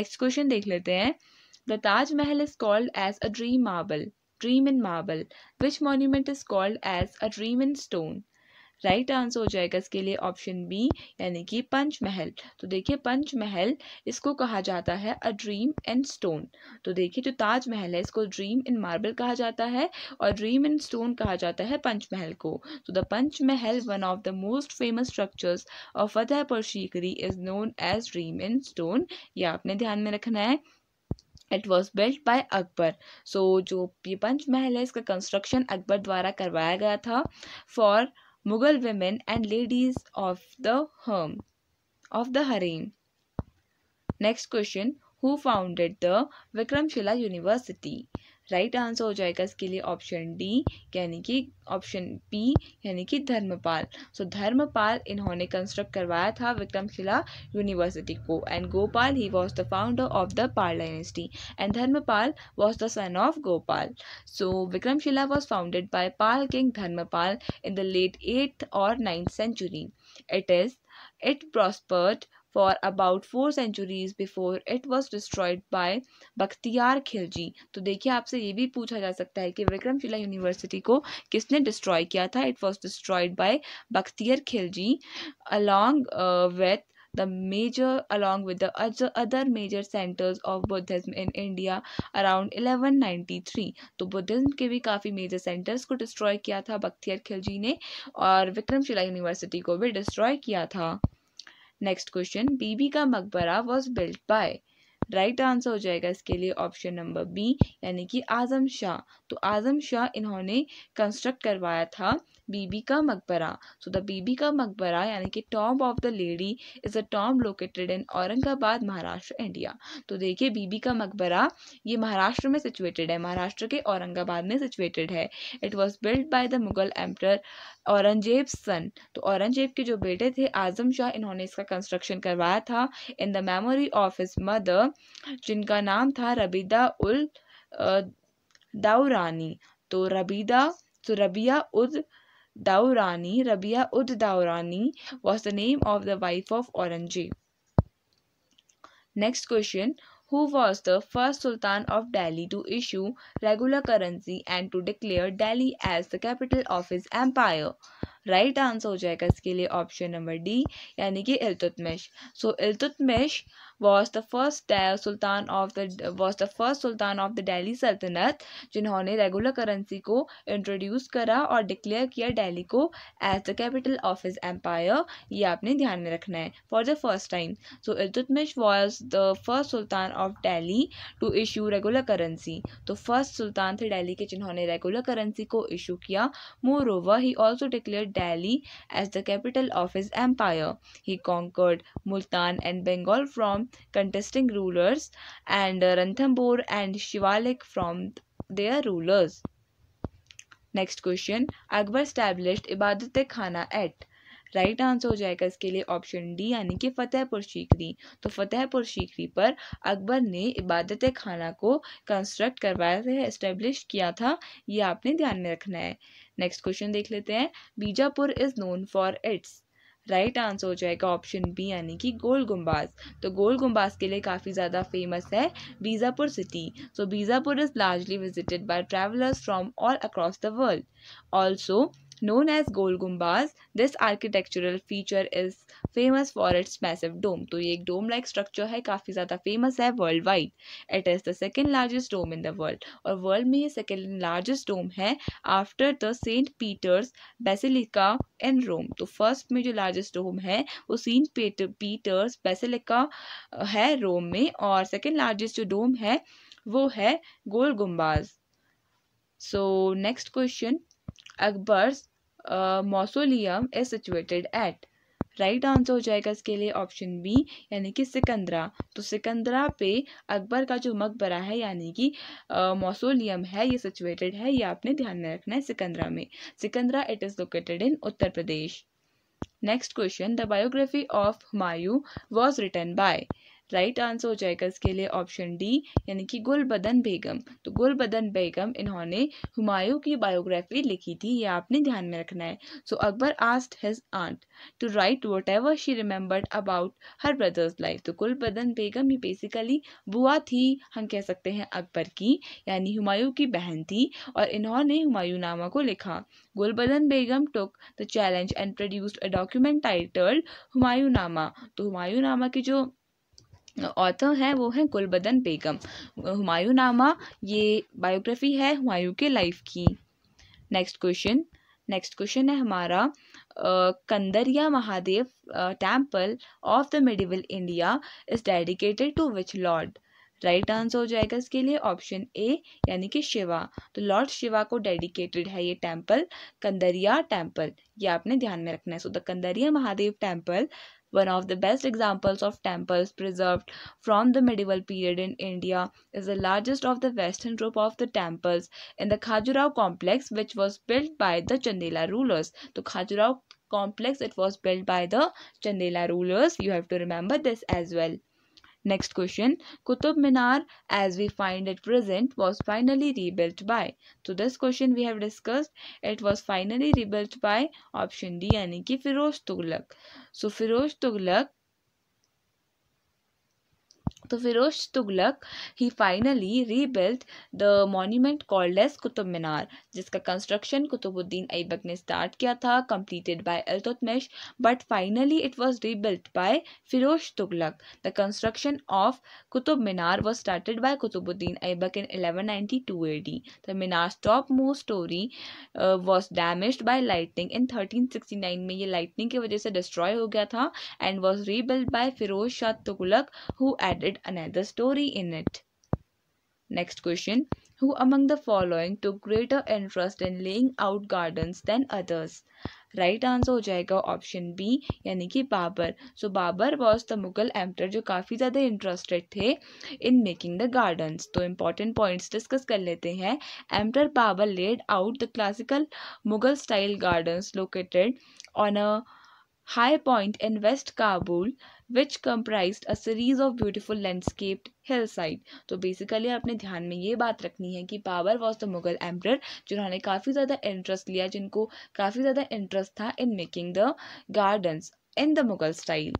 नेक्स्ट क्वेश्चन देख लेते हैं the Taj Mahal is called as a dream marble dream in marble which monument is called as a dream in stone right answer हो जाएगा इसके लिए ऑप्शन बी यानी कि पंचमहल तो देखिए पंचमहल इसको कहा जाता है अ ड्रीम एंड स्टोन तो देखिए जो ताजमहल है इसको ड्रीम इन मार्बल कहा जाता है और ड्रीम इन स्टोन कहा जाता है पंचमहल को तो the Panch Mahal one of the most famous structures of Fatehpur Sikri is known as dream in stone ये आपने ध्यान में रखना है it was built by Akbar so जो ये पंचमहल है इसका कंस्ट्रक्शन अकबर द्वारा करवाया गया था for Mughal women and ladies of the harem. Of the harem. Next question, who founded the Vikramshila University? Right answer हो जाएगा इसके लिए ऑप्शन डी यानी कि ऑप्शन बी यानी कि धर्मपाल सो so, धर्मपाल इन्होंने कंस्ट्रक्ट करवाया था विक्रमशिला यूनिवर्सिटी को and Gopal he was the founder of the Pal dynasty and Dharmapal was the son of Gopal so Vikramshila was founded by Pala king Dharmapal in the late eighth और ninth century it is it prospered for about four centuries before it was destroyed by Bakhtiyar Khilji तो देखिए आपसे ये भी पूछा जा सकता है कि विक्रमशिला यूनिवर्सिटी को किसने डिस्ट्रॉय किया था it was destroyed by Bakhtiyar Khilji along with the major along other major centres of Buddhism in India around eleven ninety three तो बुद्धिज्म के भी काफ़ी मेजर सेंटर्स को डिस्ट्रॉय किया था बख्तियार खिलजी ने और विक्रमशिला यूनिवर्सिटी को भी डिस्ट्रॉय किया था next question Bibi ka Maqbara was built by right answer हो जाएगा इसके लिए ऑप्शन नंबर बी यानी कि आज़म शाह तो आज़म शाह इन्होंने कंस्ट्रक्ट करवाया था बीबी का मकबरा सो द बीबी का मकबरा यानी कि tomb of the lady is a tomb located in Aurangabad Maharashtra India तो देखिए बीबी का मकबरा ये महाराष्ट्र में सिचुएटेड है महाराष्ट्र के औरंगाबाद में सिचुएटेड है it was built by the Mughal emperor Aurangzeb son तो औरंगजेब के जो बेटे थे आजम शाह इन्होंने इसका कंस्ट्रक्शन करवाया था in the memory of his mother जिनका नाम था रबीदा उल दाउरानी तो रबीदा तो रबिया उद Daurani, Rabia ud Daurani, was the name of the wife of Aurangzeb. Next question Who was the first Sultan of Delhi to issue regular currency and to declare Delhi as the capital of his empire? Right answer हो जाएगा इसके लिए option number D यानी कि Iltutmish so Iltutmish was the first sultan of the was the first sultan of the Delhi Saltanat जिन्होंने regular currency को introduce करा और डिक्लेयर किया डेली को as the capital of his empire ये आपने ध्यान में रखना है for the first time so Iltutmish was the first sultan of Delhi to issue regular currency तो फर्स्ट सुल्तान थे डेली के जिन्होंने रेगुलर करेंसी को इशू किया moreover he also declare Deli Delhi as the capital of his empire. He conquered Multan and Bengal from contesting rulers and Ranthambore and Shivalik from their rulers. Next question. Akbar established Ibadat-e-Khana at right answer हो जाएगा इसके लिए option D यानी कि फतेहपुर सीकरी तो फतेहपुर सीकरी पर अकबर ने इबादत खाना को कंस्ट्रक्ट करवाया था इस्टेब्लिश किया था ये आपने ध्यान में रखना है नेक्स्ट क्वेश्चन देख लेते हैं Bijapur is known for its right answer हो जाएगा ऑप्शन बी यानी कि गोल गुम्बाज तो गोल गुम्बाज के लिए काफ़ी ज़्यादा फेमस है Bijapur city so Bijapur is largely visited by travellers from all across the world also Known as Gol Gumbaz, this architectural feature is famous for its massive dome. तो ये एक dome like structure है काफ़ी ज़्यादा famous है world wide. It is the second largest dome in the world. और world में ये second largest dome है after the Saint Peter's Basilica in Rome. तो first में जो largest dome है वो Saint Peter, Peter's Basilica है रोम में और सेकेंड लार्जेस्ट जो डोम है वो है Gol Gumbaz so next question Akbar's mausoleum is situated at right answer हो जाएगा इसके लिए ऑप्शन बी यानी कि सिकंदरा तो सिकंदरा पे अकबर का जो मकबरा है यानी कि मौसोलियम है ये सिचुएटेड है ये आपने ध्यान में रखना है सिकंदरा में Sikandra it is located in Uttar Pradesh next question the biography of Humayun was written by right answer हो जाएगा इसके लिए ऑप्शन डी यानी कि गुलबदन बेगम तो गुलबदन बेगम इन्होंने हुमायूं की बायोग्राफी लिखी थी ये आपने ध्यान में रखना है so Akbar asked his aunt to write whatever she remembered about her brother's life तो गुलबदन बेगम ये बेसिकली बुआ थी हम कह सकते हैं अकबर की यानी हुमायूं की बहन थी और इन्होंने हुमायूं नामा को लिखा Gulbadan Begum took the challenge and produced a document titled Humayun Nama तो हुमायूं नामा की जो ऑथर हैं वो हैं गुलबदन बेगम हुमायूं नामा ये बायोग्राफी है हुमायूं के लाइफ की नेक्स्ट क्वेश्चन नेक्स्ट क्वेश्चन है हमारा Kandariya Mahadev temple of the medieval India is dedicated to which lord right answer हो जाएगा इसके लिए ऑप्शन ए यानी कि शिवा तो लॉर्ड शिवा को डेडिकेटेड है ये टेम्पल कंदरिया टेम्पल ये आपने ध्यान में रखना है so the Kandariya Mahadev temple One of the best examples of temples preserved from the medieval period in India is the largest of the western group of the temples in the Khajuraho complex which was built by the Chandela rulers. The Khajuraho complex it was built by the Chandela rulers. You have to remember this as well. Next question. Kutub Minar as we find it present was finally rebuilt by. So this question we have discussed. It was finally rebuilt by option D. Yani ki Firoz Tughlaq. So Firoz Tughlaq तो Firoz Tughlaq he finally rebuilt the monument called as Qutub Minar जिसका construction Qutubuddin Aibak ने start किया था completed by Altutmish but finally it was rebuilt by Firoz Tughlaq the construction of Qutub Minar was started by Qutubuddin Aibak in eleven ninety the minar top most story was damage by lightning in thirteen में ये lightning की वजह से destroy हो गया था and was rebuild by Firoz Shah Tughlaq who added another story in it. Next question Who among the following took greater interest in laying out gardens than others? Right answer हो जाएगा ऑप्शन बी यानी कि Babur so Babur was the Mughal emperor जो काफ़ी ज़्यादा interested थे in making the gardens तो important points discuss कर लेते हैं emperor Babur laid out the classical Mughal style gardens located on a high point in west Kabul which comprise a series of beautiful landscaped hill side तो basically आपने ध्यान में ये बात रखनी है कि Babur was the Mughal emperor जिन्होंने काफ़ी ज़्यादा इंटरेस्ट लिया जिनको काफ़ी ज़्यादा इंटरेस्ट था in making the gardens in the Mughal style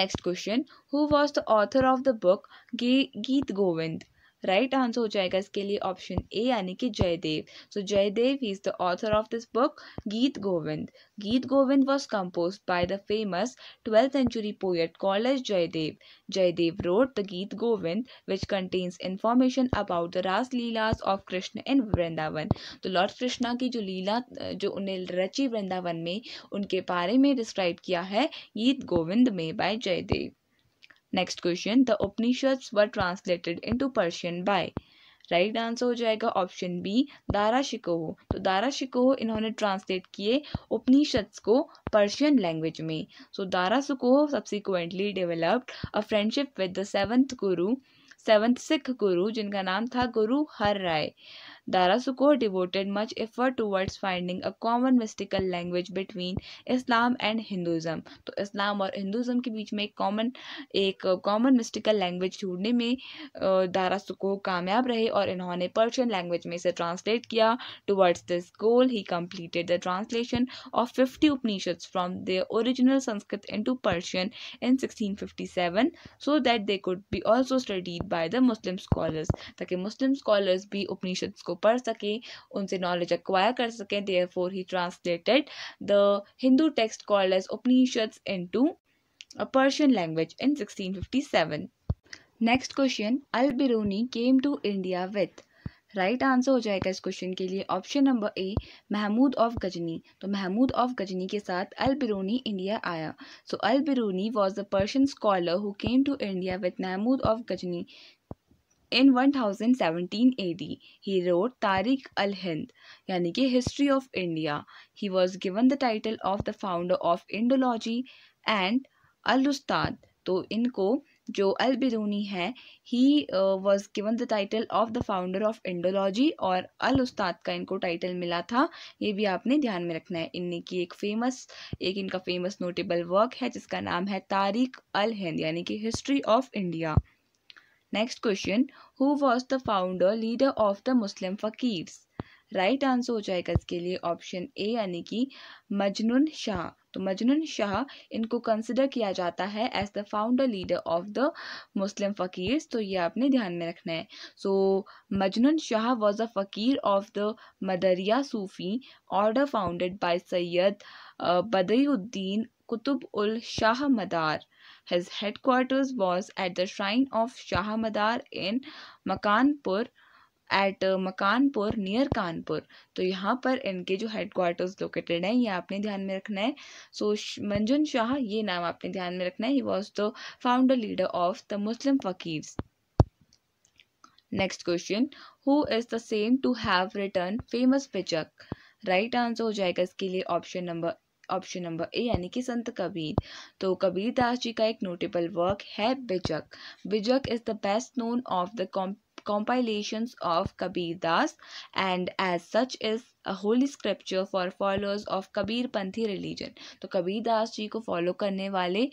next question who was the author of the book गे Geet Govind right right answer हो जाएगा इसके लिए ऑप्शन ए यानी कि Jaydev so so, Jaydev is the author of this book Geet Govind Geet Govind was compose by the famous twelfth century poet college Jaydev Jaydev wrote the Geet Govind which contains information about the Raas Leelas of Krishna in Vrindavan तो lord Krishna की जो लीला जो उन्हें रची वृंदावन में उनके बारे में डिस्क्राइब किया है गीत गोविंद में by Jaydev next question the Upanishads were translated into Persian by right answer हो जाएगा ऑप्शन बी दारा शिकोह तो दारा शिकोह इन्होंने ट्रांसलेट किए उपनिषद्स को पर्शियन लैंग्वेज में so so, Dara Shikoh subsequently developed a friendship with the seventh guru seventh Sikh guru जिनका नाम था गुरु हर राय Darasukor devoted much effort towards finding a common mystical language between Islam and Hinduism. तो इस्लाम और हिंदुज़म के बीच में एक कॉमन एक कॉमन मिस्टिकल लैंग्वेज ढूंढने में दारासुको कामयाब रहे और इन्होंने पर्शियन लैंग्वेज में इसे ट्रांसलेट किया towards this goal he completed the translation of fifty Upanishads from the original Sanskrit into Persian in 1657 so that they could be also studied by the Muslim scholars ताकि Muslim scholars भी उपनिषद्स को पढ़ सकें उनसे knowledge acquire कर सकें therefore he translated the Hindu text called as Upanishads into Persian language in 1657 next question Al Biruni came to India with right answer हो जाएगा इस क्वेश्चन के लिए option number A Mahmud of Ghazni तो महमूद ऑफ गजनी के साथ अल बिरूनी इंडिया आया so Al Biruni was the Persian scholar who came to India with Mahmud of Ghazni in 1017 AD, he wrote Tarikh al Hind यानी कि history of India he was given the title of the founder of Indology and Al Ustad तो इनको जो अल बिरूनी है he was given the title of the founder of Indology और अल उस्ताद का इनको टाइटल मिला था ये भी आपने ध्यान में रखना है इनने की एक फेमस एक इनका फेमस नोटेबल वर्क है जिसका नाम है तारिक अल हिंद यानी कि history of India next question who was the founder leader of the Muslim Fakirs? Right answer हो जाएगा इसके लिए ऑप्शन ए यानी कि मजनून शाह तो मजनून शाह इनको कंसिडर किया जाता है as the founder leader of the Muslim fakirs तो ये आपने ध्यान में रखना है so so, Shah was a fakir of the Madariya Sufi order founded by Syed Badriuddin Qutub ul Shah Madar His headquarters was at the shrine of Shah Madar in Makanpur, at Makanpur near Kanpur तो यहाँ पर इनके जो हेडक्वार्टर्स लोकेटेड हैं ये आपने ध्यान में रखना है सो so, मंजुन शाह ये नाम आपने ध्यान में रखना है he was the founder leader of the Muslim fakirs next question who is the same to have written famous पिचक राइट आंसर हो जाएगा इसके लिए option number option number A यानी कि संत कबीर तो कबीर दास जी का एक नोटेबल वर्क है Bijak Bijak is the best known of the compilation of Kabir Das and as such is a holy scripture for followers of Kabir Panthi religion तो कबीर दास जी को फॉलो करने वाले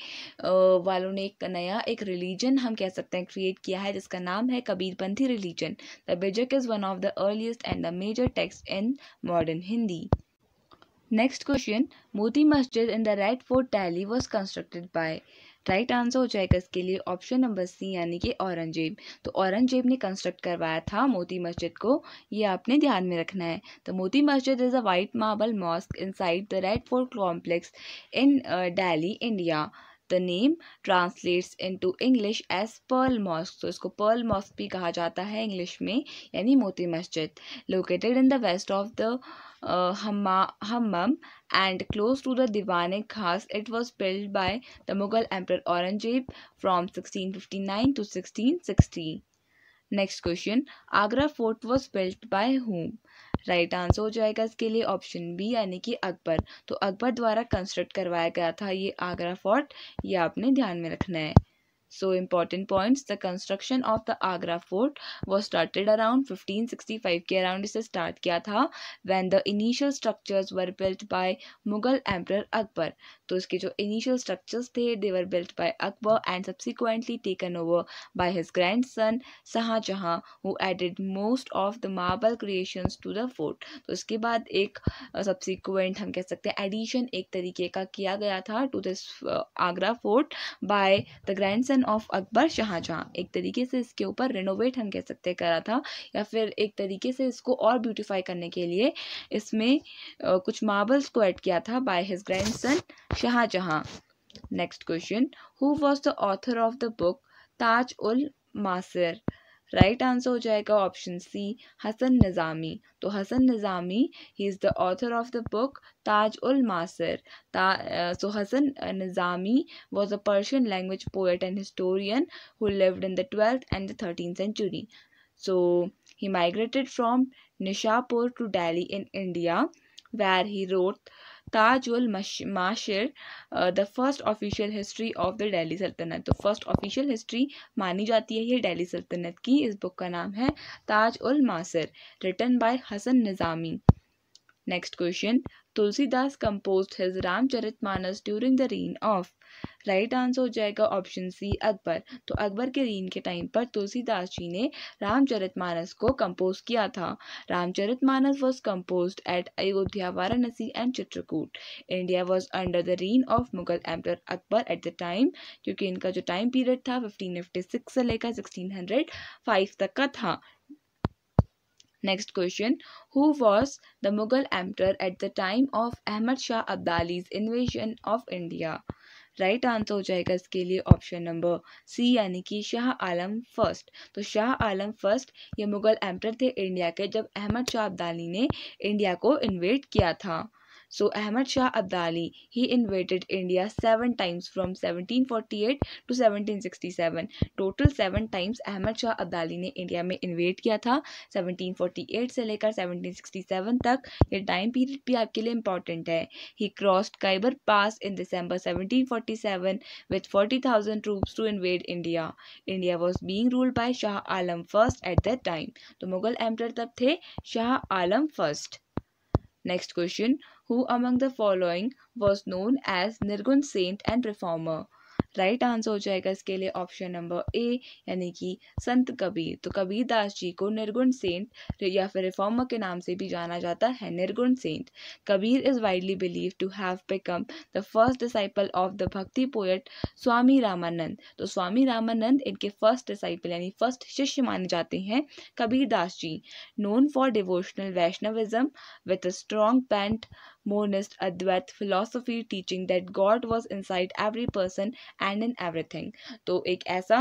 वालों ने एक नया एक रिलीजन हम कह सकते हैं क्रिएट किया है जिसका नाम है Kabir Panthi religion the Bijak is one of the earliest and the major text in modern Hindi next question Moti Masjid in the Red Fort Delhi was constructed by right answer हो जाएगा इसके लिए ऑप्शन नंबर सी यानी कि औरंगजेब तो औरंगजेब ने कंस्ट्रक्ट करवाया था मोती मस्जिद को ये आपने ध्यान में रखना है तो Moti Masjid is a white marble mosque inside the Red Fort complex in Delhi India the name translates into English as pearl mosque तो इसको पर्ल मॉस्क भी कहा जाता है इंग्लिश में यानी Moti Masjid located in the west of the hammam and close to the Diwane Khas. It was built by the Mughal Emperor Aurangzeb from 1659 to 1660. Next question Agra Fort was built by whom? Right answer हो जाएगा इसके लिए option B यानी कि अकबर तो अकबर द्वारा construct करवाया गया था ये आगरा फोर्ट ये आपने ध्यान में रखना है So important points, the construction of the Agra fort was started around 1565 ke around is start kiya tha when the initial structures were built by Mughal Emperor Akbar. to iske jo initial structures the they were built by Akbar and subsequently taken over by his grandson shah jahan who added most of the marble creations to the fort. to iske baad ek subsequent hum keh sakte addition ek tarike ka kiya gaya tha to this agra fort by the grandson of Akbar Shahjahan एक तरीके से इसके ऊपर renovate हम कह सकते करा था या फिर एक तरीके से इसको और ब्यूटीफाई करने के लिए इसमें कुछ मार्बल्स को ऐड किया था by his grandson Shahjahan next question who was the author of the book Taj ul Maasir right answer हो जाएगा ऑप्शन सी हसन निज़ामी तो Hasan Nizami he is the author of the book Taj ul Maasir ता, so Hasan Nizami was a Persian language poet and historian who lived in the twelfth and the thirteen century so he migrated from Nishapur to Delhi in India where he wrote Tajul Maasir the first official history of the Delhi sultanate तो first official history मानी जाती है ये daily सल्तनत की इस book का नाम है Taj ul Maasir written by Hasan Nizami next question Tulsidas compose his Ramcharit Manas during the reign of right answer हो जाएगा ऑप्शन सी अकबर तो अकबर के रीन के टाइम पर तुलसीदास जी ने रामचरित मानस को कंपोज किया था Ramcharit Manas was compose at Ayodhya Varanasi and Chitrakoot India was under the reign of Mughal emperor Akbar at the time क्योंकि इनका जो टाइम पीरियड था फिफ्टीन फिफ्टी सिक्स से लेकर सिक्सटीन हंड्रेड फाइव तक का था Next question Who was the Mughal emperor at the time of ahmed Shah Abdali's invasion of India? Right answer हो जाएगा इसके लिए ऑप्शन नंबर सी यानी कि शाह आलम फर्स्ट तो शाह आलम फर्स्ट ये मुगल एम्पर थे इंडिया के जब अहमद शाह अब्दाली ने इंडिया को इन्वेट किया था So Ahmad Shah Abdali, he invaded India seven times from 1748 to 1767. Total seven times Ahmad Shah Abdali ने इंडिया में इन्वेट किया था 1748 से लेकर 1767 तक ये टाइम पीरियड भी आपके लिए इम्पॉर्टेंट है he crossed Khyber Pass in December 1747 with 40,000 troops to invade India. India was being ruled by Shah Alam I at that time. तो मुगल एम्पर तब थे Shah Alam first Next question. Who among the following was known as Nirgun saint and reformer? Right answer हो जाएगा इसके लिए option number A यानी कि संत कबीर तो कबीर दास जी को निर्गुण सेंट या फिर रिफॉर्मर के नाम से भी जाना जाता है Nirgun saint Kabir is widely believe to have become the first disciple of the bhakti poet Swami Ramanand तो स्वामी रामानंद इनके फर्स्ट डिसाइपल यानी फर्स्ट शिष्य माने जाते हैं Kabir Das ji known for devotional Vaishnavism with a strong bent monist Advait philosophy teaching that God was inside every person and in everything. तो एक ऐसा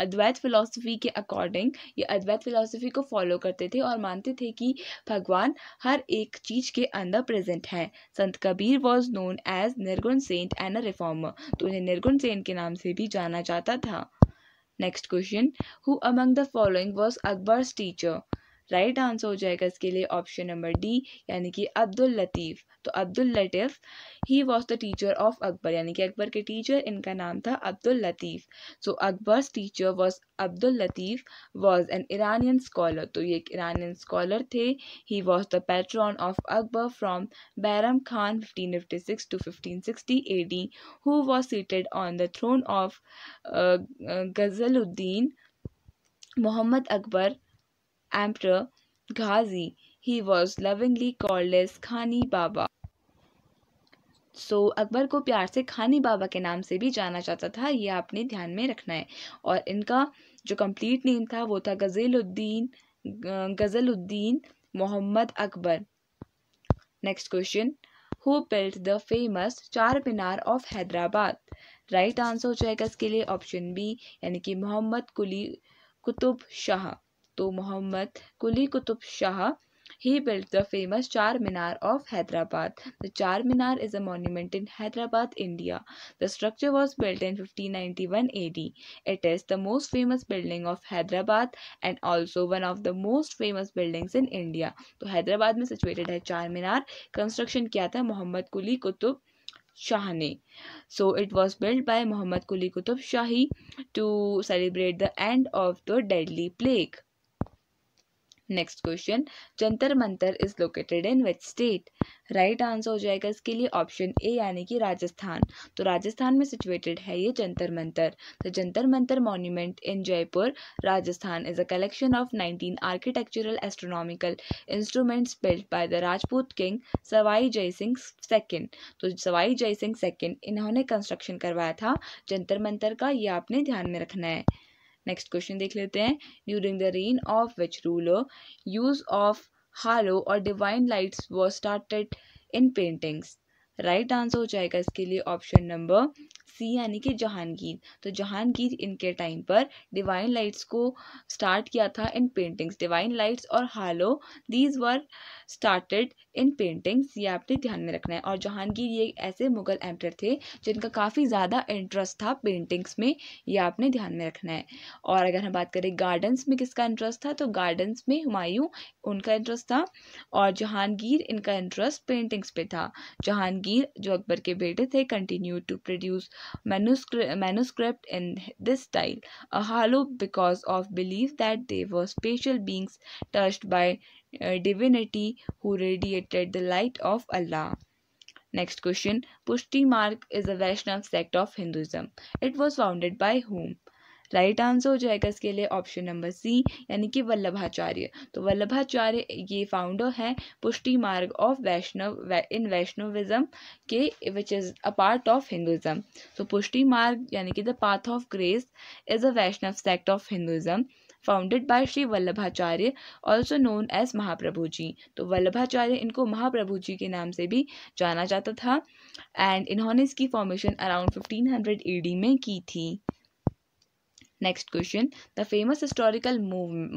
अद्वैत फिलॉसफी के अकॉर्डिंग ये अद्वैत फिलॉसफी को फॉलो करते थे और मानते थे कि भगवान हर एक चीज के अंदर प्रेजेंट है Sant Kabir was known as Nirgun saint and a reformer तो उन्हें निर्गुण सेंट के नाम से भी जाना जाता था next question who among the following was Akbar's teacher right answer हो जाएगा इसके लिए ऑप्शन नंबर डी यानी कि अब्दुल लतीफ़ तो Abdul Latif he was the teacher of Akbar यानी कि अकबर के टीचर इनका नाम था Abdul Latif so Akbar teacher was Abdul Latif was an Iranian scholar तो ये एक ईरानियन स्कॉलर थे he was the patron of Akbar from Bairam Khan 1556 to fifteen sixty who who was seated on the throne of Gajaluddin Mohammad Akbar Emperor Ghazi. He was lovingly called as Khani Baba. So so, Akbar को प्यार से खानी बाबा के नाम से भी जाना जाता था ये आपने ध्यान में रखना है और इनका जो कंप्लीट नेम था वो था Gazeluddin Gazaluddin Mohammad Akbar next question who built the famous Charminar of Hyderabad right answer हो जाएगा इसके लिए ऑप्शन बी यानी कि मोहम्मद कुली कुतुब शाह तो Mohammad Quli Qutub Shah he built the famous Charminar of Hyderabad the Charminar is a monument in Hyderabad India the structure was built in fifteen ninety one A D it is the most famous building of Hyderabad and also one of the most famous buildings in India तो हैदराबाद में situated है चार मीनार construction किया था मोहम्मद कुली कुतुब शाह ने so it was build by Mohammad Quli Qutub Shahi to celebrate the end of the deadly plague next question Jantar Mantar is located in which state right answer हो जाएगा इसके लिए ऑप्शन ए यानी कि राजस्थान तो राजस्थान में सिचुएटेड है ये जंतर मंतर तो Jantar Mantar monument in Jaipur Rajasthan is a collection of nineteen architectural astronomical instruments built by the Rajput king Sawai Jai Singh second तो सवाई जय सिंह सेकेंड इन्होंने कंस्ट्रक्शन करवाया था जंतर मंतर का ये आपने ध्यान में रखना है नेक्स्ट क्वेश्चन देख लेते हैं during the reign of which ruler use of halo और divine lights was started in paintings right answer हो जाएगा इसके लिए ऑप्शन नंबर सी यानी कि जहांगीर तो जहांगीर इनके टाइम पर डिवाइन लाइट्स को स्टार्ट किया था इन पेंटिंग्स डिवाइन लाइट्स और halo these were started in paintings ये आपने ध्यान में रखना है और जहांगीर ये ऐसे मुगल एम्पर थे जिनका काफ़ी ज़्यादा इंटरेस्ट था पेंटिंग्स में ये आपने ध्यान में रखना है और अगर हम बात करें गार्डन्स में किसका इंटरेस्ट था तो गार्डन्स में हमायूँ उनका इंटरेस्ट था और जहांगीर इनका इंटरेस्ट पेंटिंग्स पे था जहांगीर जो अकबर के बेटे थे continue to produce manuscript, manuscript in this style a halo because of belief that they were spatial beings touched by a uh, divinity who radiated the light of Allah. Next question Pushti Mark is a Vaishnav sect of Hinduism. It was founded by whom? Right answer हो जाएगा इसके लिए option number C यानी कि वल्लभाचार्य तो वल्लभाचार्य ये founder हैं पुष्टि मार्ग ऑफ वैष्णव इन वैष्णविज्म के which is a part of Hinduism तो पुष्टि मार्ग यानी कि the path of grace is a Vaishnav sect of Hinduism founded by Shri Vallabhacharya also known as Mahaprabhu ji तो वल्लभाचार्य इनको महाप्रभु जी के नाम से भी जाना जाता था एंड इन्होंने इसकी फॉर्मेशन अराउंड 1500 ईडी में की थी next question the famous historical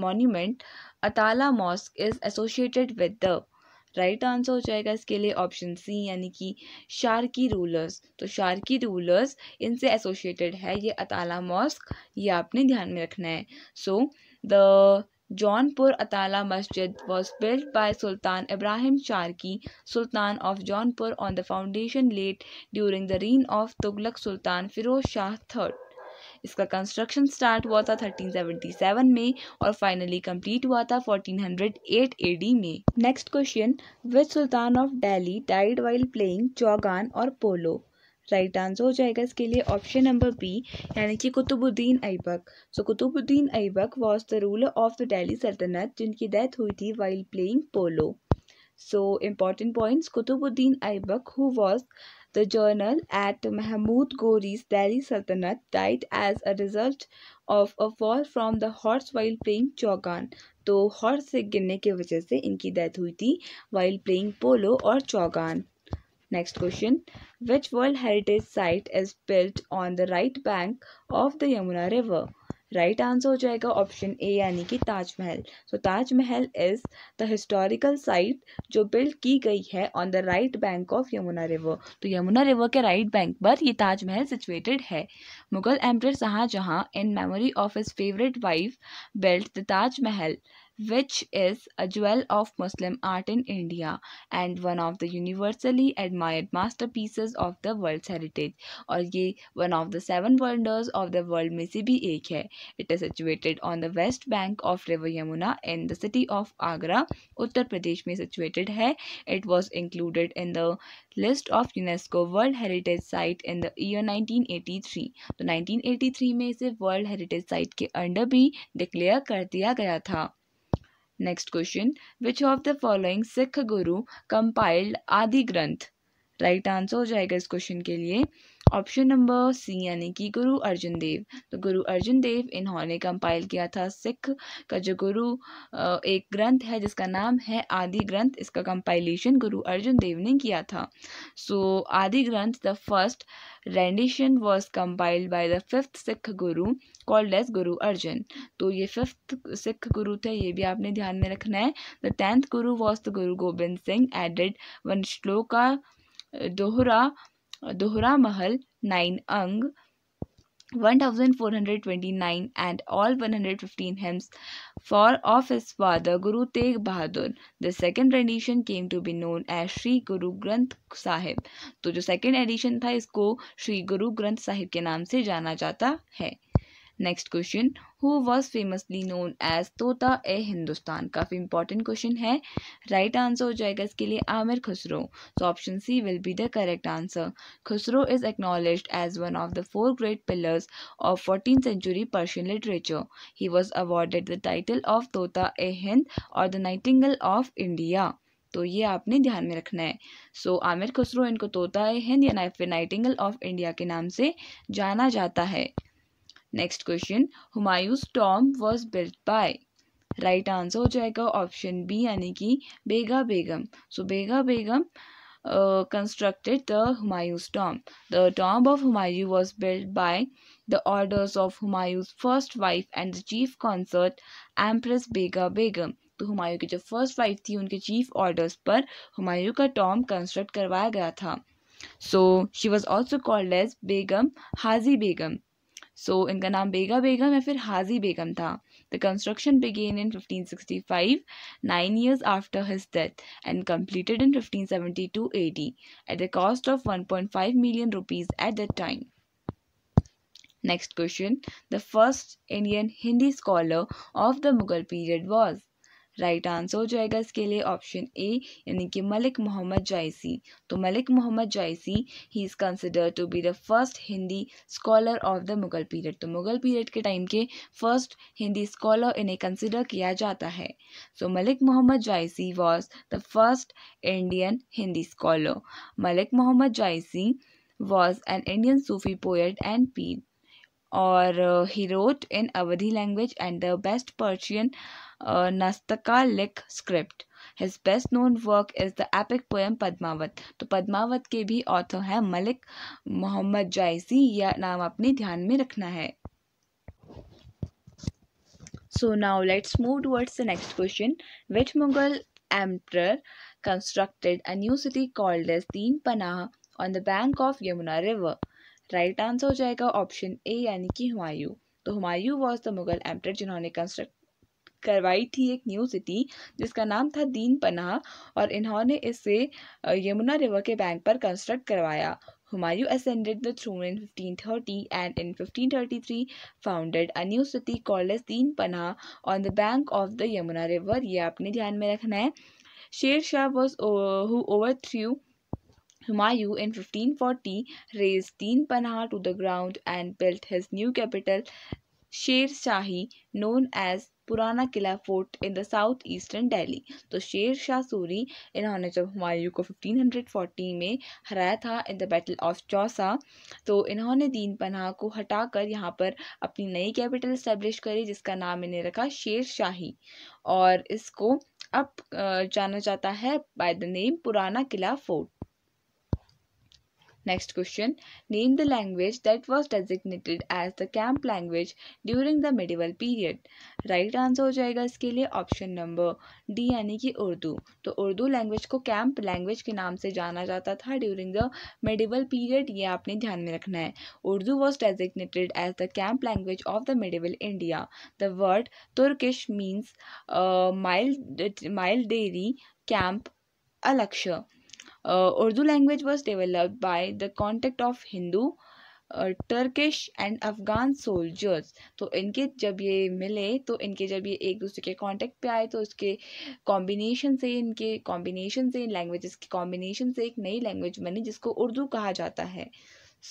monument Atala mosque is associated with the right answer हो जाएगा इसके लिए ऑप्शन सी यानी कि शार्की रूलर्स तो शार्की रूलर्स इनसे एसोसिएटेड है ये अताला मॉस्क ये आपने ध्यान में रखना है so the Jaunpur Atala Masjid was built by Sultan Ibrahim Sharqi sultan of Jaunpur on the foundation laid during the reign of Tughlaq Sultan Firoz Shah third इसका कंस्ट्रक्शन स्टार्ट हुआ था 1377 में और फाइनली कंप्लीट हुआ था 1408 एडी में next question which sultan of Delhi died while playing chaugan और polo right answer हो जाएगा इसके लिए ऑप्शन नंबर बी यानी कि Qutubuddin Aibak so Qutubuddin Aibak was the ruler of the Delhi sultanate जिनकी डेथ हुई थी while playing polo so important points Qutubuddin Aibak who was The journal at Mahmud Ghori's Delhi Sultanate died as a result of a fall from the horse while playing chaugan तो horse से गिरने की वजह से इनकी डेथ हुई थी वाइल प्लेइंग पोलो और chaugan Next question. Which World Heritage Site is built on the right bank of the Yamuna River? Right answer हो जाएगा ऑप्शन ए यानी कि Taj Mahal so Taj Mahal is the historical site जो बिल्ड की गई है on the right bank of Yamuna river तो Yamuna river के राइट बैंक पर ये ताजमहल सिचुएटेड है Mughal empress Shahjahan in memory of his favourite wife built the Taj Mahal which is a jewel of Muslim art in India and one of the universally admired masterpieces of the world's heritage. और ye one of the seven wonders of the world में से भी ek hai It is situated on the west bank of river Yamuna in the city of Agra, uttar pradesh में situated hai It was included in the list of UNESCO World Heritage Site in the year 1983. तो 1983 में इसे world heritage site ke under bhi declare kar diya gaya tha next question which of the following Sikh guru compiled आदि ग्रंथ right answer हो जाएगा इस question के लिए ऑप्शन नंबर सी यानी कि गुरु अर्जुन देव तो गुरु अर्जुन देव इन्होंने कंपाइल किया था सिख का जो गुरु एक ग्रंथ है जिसका नाम है आदि ग्रंथ इसका कंपाइलेशन गुरु अर्जुन देव ने किया था सो so, Adi Granth the first rendition was compiled by the fifth Sikh guru called as गुरु अर्जुन तो ये फिफ्थ सिख गुरु थे ये भी आपने ध्यान में रखना है the tenth guru was the Guru Gobind Singh added one shloka dohra dohra महल नाइन अंग 1429 and all 115 hymns for of his father Guru Tegh Bahadur. The second rendition came to be known as Sri Guru Granth Sahib. तो जो second edition था इसको श्री गुरु ग्रंथ साहिब के नाम से जाना जाता है next question who was famously known as Tota e Hindustan काफ़ी इंपॉर्टेंट क्वेश्चन है राइट right आंसर हो जाएगा इसके लिए आमिर खुसरो तो option C will be the correct answer Khusro is acknowledge as one of the four great pillars of fourteen century Persian literature he was awarded the title of Tota e Hind और the Nightingale of India तो ये आपने ध्यान में रखना है so so, Aamir Khusro इनको तोता tota हिंद या फिर नाइटिंगल ऑफ इंडिया के नाम से जाना जाता है next question Humayun tomb was built by right answer हो जाएगा ऑप्शन बी यानी कि Bega Begum so so, Bega Begum constructed the Humayun tomb the tomb of Humayun was built by the orders of Humayun first wife and the chief consort empress Bega Begum तो हुमायूं की जो first wife थी उनके chief orders पर हुमायूं का टॉम कंस्ट्रक्ट करवाया गया था so she was also called as Begum Haji Begum So इनका नाम बेगा बेगम या फिर हाजी बेगम था The construction began in 1565, nine years after his death, and completed in 1572 AD at the cost of 1.5 million rupees at that time. Next question. The first Indian Hindi scholar of the Mughal period was right answer हो जाएगा इसके लिए option A यानी कि मलिक मोहम्मद जायसी तो Malik Mohammad Jayasi he is consider to be the first Hindi scholar of the Mughal period तो Mughal period के time के फर्स्ट हिंदी स्कॉलर इन्हें कंसिडर किया जाता है so Malik Mohammad Jayasi was the first Indian Hindi scholar Malik Mohammad Jayasi was an Indian Sufi poet and pir और he wrote in Awadhi language and the best Persian uh, Nastaka Lick script. His best known work is the epic poem Padmavat तो पद्मावत के भी author हैं मलिक मोहम्मद जायसी यह नाम अपने ध्यान में रखना है So now let's move towards the next question. Which Mughal emperor constructed a new city called as Deen Panah on the bank of Yamuna river? Right right answer हो जाएगा ऑप्शन ए यानी कि हुमायूं तो Humayun was the Mughal emperor जिन्होंने construct करवाई थी एक new city जिसका नाम था दीन पनाह और इन्होंने इसे यमुना रिवर के बैंक पर कंस्ट्रक्ट करवाया Humayun ascended the throne in 1530 and in 1533 founded a new city called Din Panah on the bank of the Yamuna river ये आपने ध्यान में रखना है Sher Shah was who overthrew Humayun in 1540 razed Din Panah to the ground and built his new capital Sher Shahi known as Purana Qila fort in the south eastern Delhi तो शेर शाह सूरी इन्होंने जब हुमायूं को 1540 में हराया था in the battle of Chausa तो इन्होंने दीन पनाह को हटाकर यहाँ पर अपनी नई कैपिटल इस्टेब्लिश करी जिसका नाम इन्हें रखा शेर शाही और इसको अब जाना जाता है bye the name Purana Qila fort Next question. Name the language that was designated as the camp language during the medieval period. Right answer हो जाएगा इसके लिए ऑप्शन नंबर डी यानी कि उर्दू तो उर्दू लैंग्वेज को कैंप लैंग्वेज के नाम से जाना जाता था ड्यूरिंग द मेडिवल पीरियड ये आपने ध्यान में रखना है Urdu was designated as the camp language of the medieval India the word Turkish means mild military camp अलक्ष्य Urdu language was developed by the contact of Hindu Turkish and Afghan soldiers तो इनके जब ये मिले तो इनके जब ये एक दूसरे के कांटेक्ट पे आए तो उसके कॉम्बिनेशन से इनके कॉम्बिनेशन से इन लैंग्वेजेस के कॉम्बिनेशन से एक नई लैंग्वेज बनी जिसको उर्दू कहा जाता है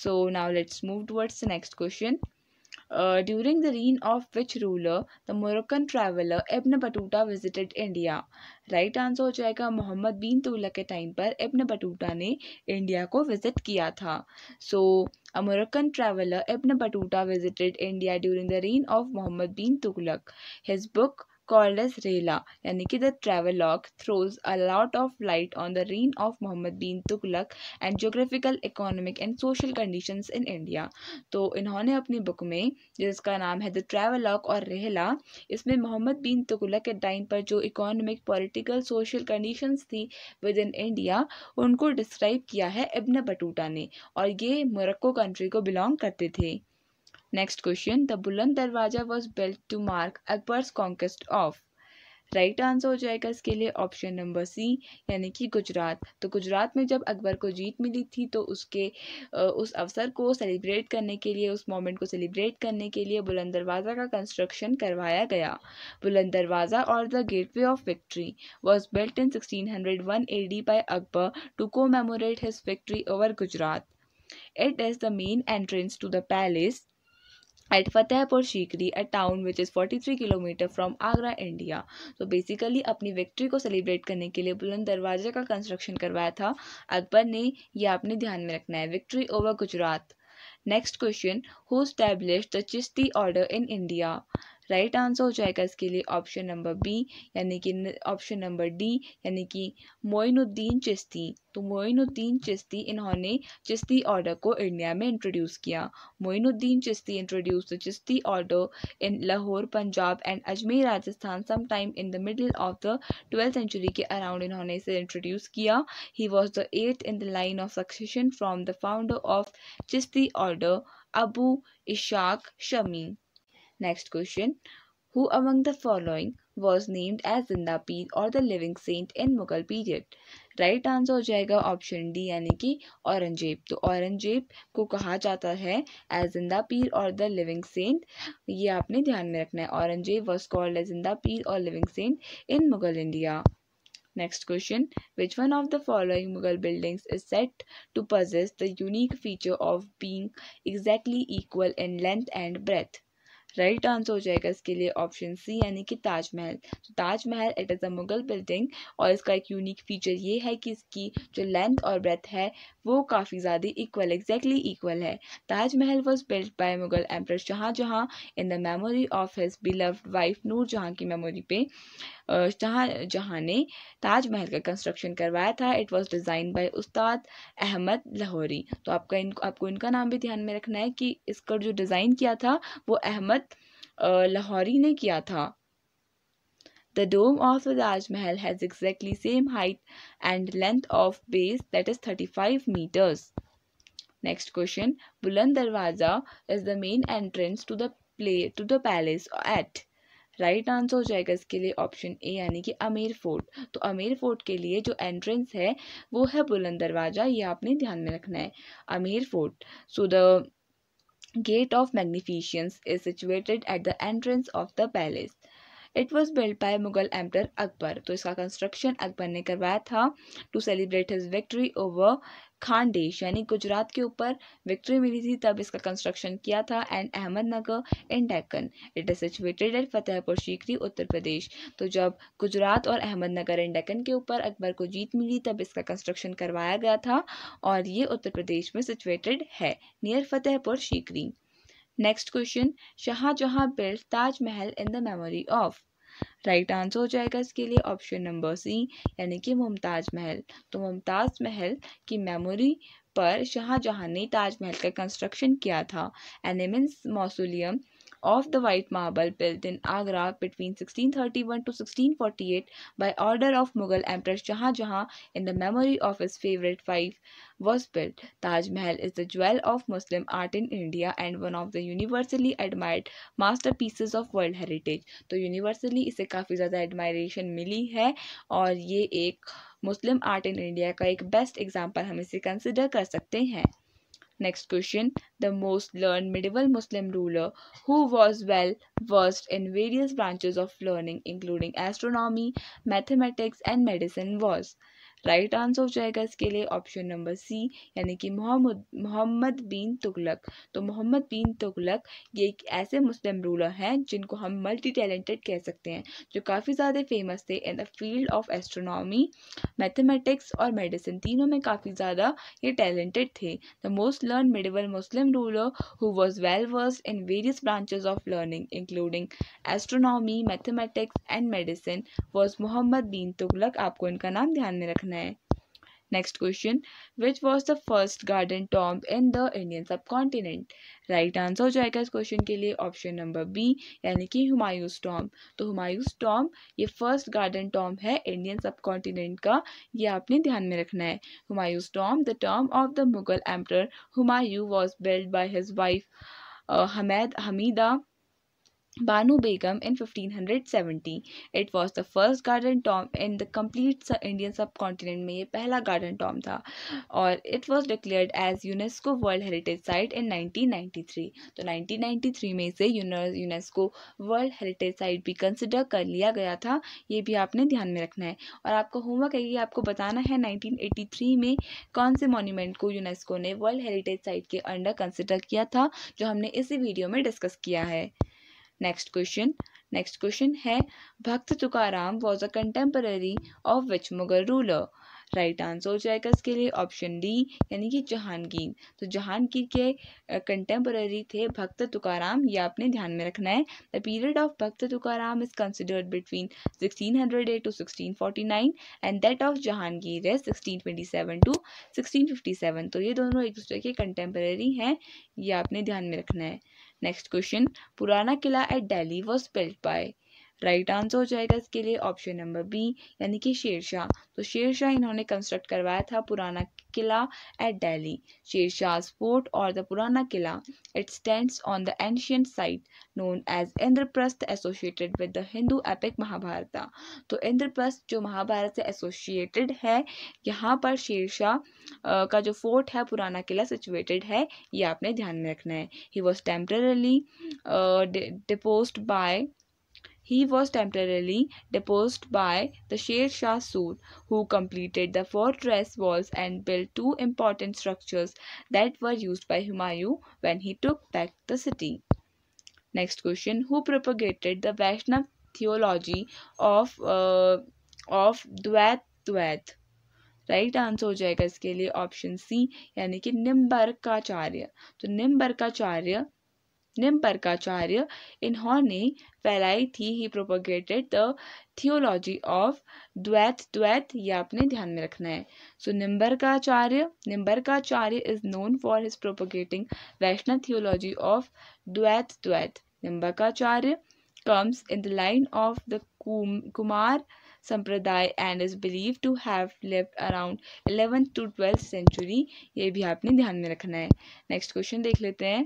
so now let's move towards next question during the reign of which ruler the Moroccan traveller Ibn Battuta visited India right answer हो जाएगा मोहम्मद बिन तुगलक के टाइम पर इब्न बटूटा ने इंडिया को विजिट किया था so a Moroccan traveller Ibn Battuta visited India during the reign of Mohammad bin Tughlaq his book called as Rihla यानी कि the travel log throws a lot of light on the reign of Muhammad bin Tughlaq and geographical economic and social condition in India तो इन्होंने अपनी book में जिसका नाम है the travel lock और रेहला इसमें मोहम्मद बीन तुगलक के टाइम पर जो इकोनॉमिक पोलिटिकल सोशल कंडीशन थी विद इन इंडिया उनको डिस्क्राइब किया है इब्न बटूटा ने और ये मोरक्को कंट्री को बिलोंग करते थे next question the Buland Darwaza was built to mark Akbar conquest of right right answer हो जाएगा इसके लिए ऑप्शन नंबर सी यानी कि गुजरात तो गुजरात में जब अकबर को जीत मिली थी तो उसके उस अवसर को सेलिब्रेट करने के लिए उस मोमेंट को सेलिब्रेट करने के लिए बुलंद दरवाज़ा का कंस्ट्रक्शन करवाया गया बुलंद दरवाज़ा और the gateway of victory was built in sixteen hundred one A D by Akbar to commemorate his victory over Gujarat it is the main entrance to the palace Fatehpur Fatehpur Sikri, town which is forty three kilometre from Agra India तो basically अपनी victory को celebrate करने के लिए बुलंद दरवाजे का construction करवाया था अकबर ने यह आपने ध्यान में रखना है victory over Gujarat next question who established the Chishti order in India right answer हो जाएगा इसके लिए ऑप्शन नंबर बी यानी कि ऑप्शन नंबर डी यानी कि मोइनुद्दीन चिश्ती तो मोइनुद्दीन चिश्ती इन्होंने चिश्ती ऑर्डर को इंडिया में इंट्रोड्यूस किया Moinuddin Chishti introduce the Chishti order in Lahore Punjab and Ajmer Rajasthan time in the middle of the twelfth century के अराउंड इन्होंने इसे इंट्रोड्यूस किया he was the eighth in the line of succession from the founder of Chishti order Abu Ishaq Shami Next question. Who among the following was named as Zinda Peer or the living saint in Mughal period? Right answer हो जाएगा option D यानी कि औरंगजेब तो औरंगजेब को कहा जाता है as Zinda Peer or the living saint ये आपने ध्यान में रखना है Aurangzeb was called as Zinda Peer or living saint in Mughal India. Next question Which one of the following Mughal buildings is said to possess the unique feature of being exactly equal in length and breadth? Right answer हो जाएगा इसके लिए option C यानी कि ताजमहल तो Taj Mahal it is a Mughal building और इसका एक यूनिक फीचर ये है कि इसकी जो लेंथ और ब्रेथ है वो काफ़ी ज़्यादा इक्वल एग्जैक्टली इक्वल है Taj Mahal was built by Mughal Jahan Shah Jahan in the memory of his beloved wife Noor Jahan की मेमोरी पे शाहजहाँ जहाँ ने ताजमहल का कंस्ट्रक्शन करवाया था इट वॉज डिज़ाइन बाई उस्ताद अहमद लाहौरी तो आपका इन आपको इनका नाम भी ध्यान में रखना है कि इसका जो डिज़ाइन किया था वो अहमद लाहौरी ने किया था The dome of the Taj Mahal has exactly same height and length of base that is 35 meters. Next question. Buland Darwaza is the main entrance to the play to the palace at right answer हो जाएगा इसके लिए option A यानी कि Amer fort तो Amer fort के लिए जो एंट्रेंस है वो है बुलंद दरवाज़ा ये आपने ध्यान में रखना है Amer fort so the gate of magnificence is situated at the entrance of the palace it was built by Mughal emperor Akbar तो इसका कंस्ट्रक्शन अकबर ने करवाया था to celebrate his victory over Khandesh यानी गुजरात के ऊपर विक्ट्री मिली थी तब इसका कंस्ट्रक्शन किया था and Ahmednagar in Deccan it is situated at Fatehpur Sikri Uttar Pradesh तो जब गुजरात और अहमदनगर इन डेक्कन के ऊपर अकबर को जीत मिली तब इसका कंस्ट्रक्शन करवाया गया था और ये उत्तर प्रदेश में सिचुएटेड है near Fatehpur Sikri next question Shah Jahan build Taj Mahal in the memory of right answer हो जाएगा इसके लिए ऑप्शन नंबर सी यानी कि मुमताज महल तो मुमताज महल की मेमोरी पर शाहजहां ने ताजमहल का कंस्ट्रक्शन किया था एनिमिन mausoleum of the white marble built in Agra between 1631 to 1648 by order of Mughal Empress Shah Jahan in the memory of his favorite wife was built. Taj Mahal is the jewel of Muslim art in India and one of the universally admired masterpieces of world heritage. तो universally ise kafi zyada admiration mili hai aur ye ek muslim art in india ka ek best example hum ise consider kar sakte hain Next question. The most learned medieval Muslim ruler who was well versed in various branches of learning including astronomy, mathematics and medicine was right answer हो जाएगा इसके लिए option number C यानी कि मोहम्मद मोहम्मद बिन तुगलक तो मोहम्मद बिन तुगलक ये एक ऐसे मुस्लिम रूलर हैं जिनको हम मल्टी टैलेंटेड कह सकते हैं जो काफ़ी ज़्यादा फेमस थे in the field of astronomy mathematics और मेडिसिन तीनों में काफ़ी ज़्यादा ये टैलेंटेड थे the most learned medieval Muslim ruler who was well versed in various branches of learning including astronomy mathematics and medicine was Mohammad bin Tughlaq आपको इनका नाम ध्यान में रखना है next question which was the first garden tomb in the Indian subcontinent right answer हो जाएगा इस क्वेश्चन के लिए ऑप्शन नंबर बी यानी कि हुमायूस टॉम्ब तो हुमायूस टॉम्ब ये फर्स्ट गार्डन टॉम्ब है इंडियन सब कॉन्टिनेंट का ये आपने ध्यान में रखना है Humayun's tomb the tomb of the Mughal emperor Humayun was build by his wife हमैद Hamida Banu Begum in 1570. It was the first garden tomb in the complete Indian subcontinent में ये पहला garden tomb था और it was declared as UNESCO World Heritage Site in 1993. तो 1993 में इसे UNESCO World Heritage Site भी कंसिडर कर लिया गया था ये भी आपने ध्यान में रखना है और आपको होमवर्क है ये आपको बताना है 1983 में कौन से मोन्यूमेंट को यूनेस्को ने वर्ल्ड हेरिटेज साइट के अंडर कंसिडर किया था जो हमने इसी वीडियो में डिस्कस किया है नेक्स्ट क्वेश्चन नेक्स्ट क्वेश्चन है Bhakt Tukaram was a contemporary of which Mughal ruler right answer हो जाएगा इसके लिए ऑप्शन डी यानी कि जहानगीर तो जहानगीर के कंटेम्पररी थे भक्त तुकाराम ये आपने ध्यान में रखना है the period of Bhakt Tukaram is considered between sixteen hundred eight to nine and that of Jahangir है seven to sixteen fifty seven तो ये दोनों एक दूसरे के कंटेम्पररी हैं ये आपने ध्यान में रखना है Next question Purana Killa at Delhi was built by right answer हो जाएगा इसके लिए ऑप्शन नंबर बी यानी कि शेरशाह तो शेरशाह इन्होंने कंस्ट्रक्ट करवाया था पुराना किला एट डेली शेरशाह फोर्ट और the Purana Qila it stand on the ancient site known as Indraprastha associated with the Hindu epic Mahabharata तो इंद्रप्रस्थ जो महाभारत से एसोसिएटेड है यहाँ पर शेरशाह का जो फोर्ट है पुराना किला सिचुएटेड है ये आपने ध्यान में रखना है he was temporarily deposed by He was temporarily deposed by the Sher Shah Sur, who completed the fortress walls and built two important structures that were used by Humayu when he took back the city. Next question, who propagated the Vaishnav theology of uh, of द्वैत द्वैत right answer हो जाएगा इसके लिए option C यानी कि निम्बर्काचार्य तो निम्बर्काचार्य निम्बर्काचार्य इन्होंने फैलाई थी he propagated the theology of Dvaita Dvaita ये आपने ध्यान में रखना है so so, Nimbarkacharya Nimbarkacharya is known for his propagating Vaishnava theology of Dvaita Dvaita Nimbarkacharya comes in the line of the Kumara Sampradaya and is believe to have live around eleventh to twelfth century ये भी आपने ध्यान में रखना है नेक्स्ट क्वेश्चन देख लेते हैं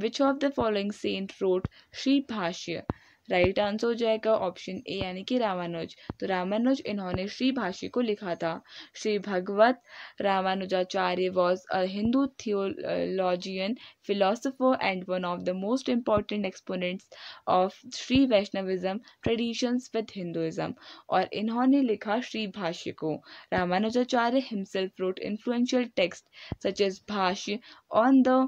which of the following saint wrote Shri Bhashya right answer हो जाएगा ऑप्शन ए यानी कि रामानुज तो रामानुज इन्होंने श्री भाष्य को लिखा था Shri Bhagavat Ramanujacharya was a Hindu theologian philosopher and one of the most important exponents of Shri Vaishnavism traditions with Hinduism और इन्होंने लिखा श्री भाष्य को Ramanujacharya himself wrote influential text such as Bhashya on the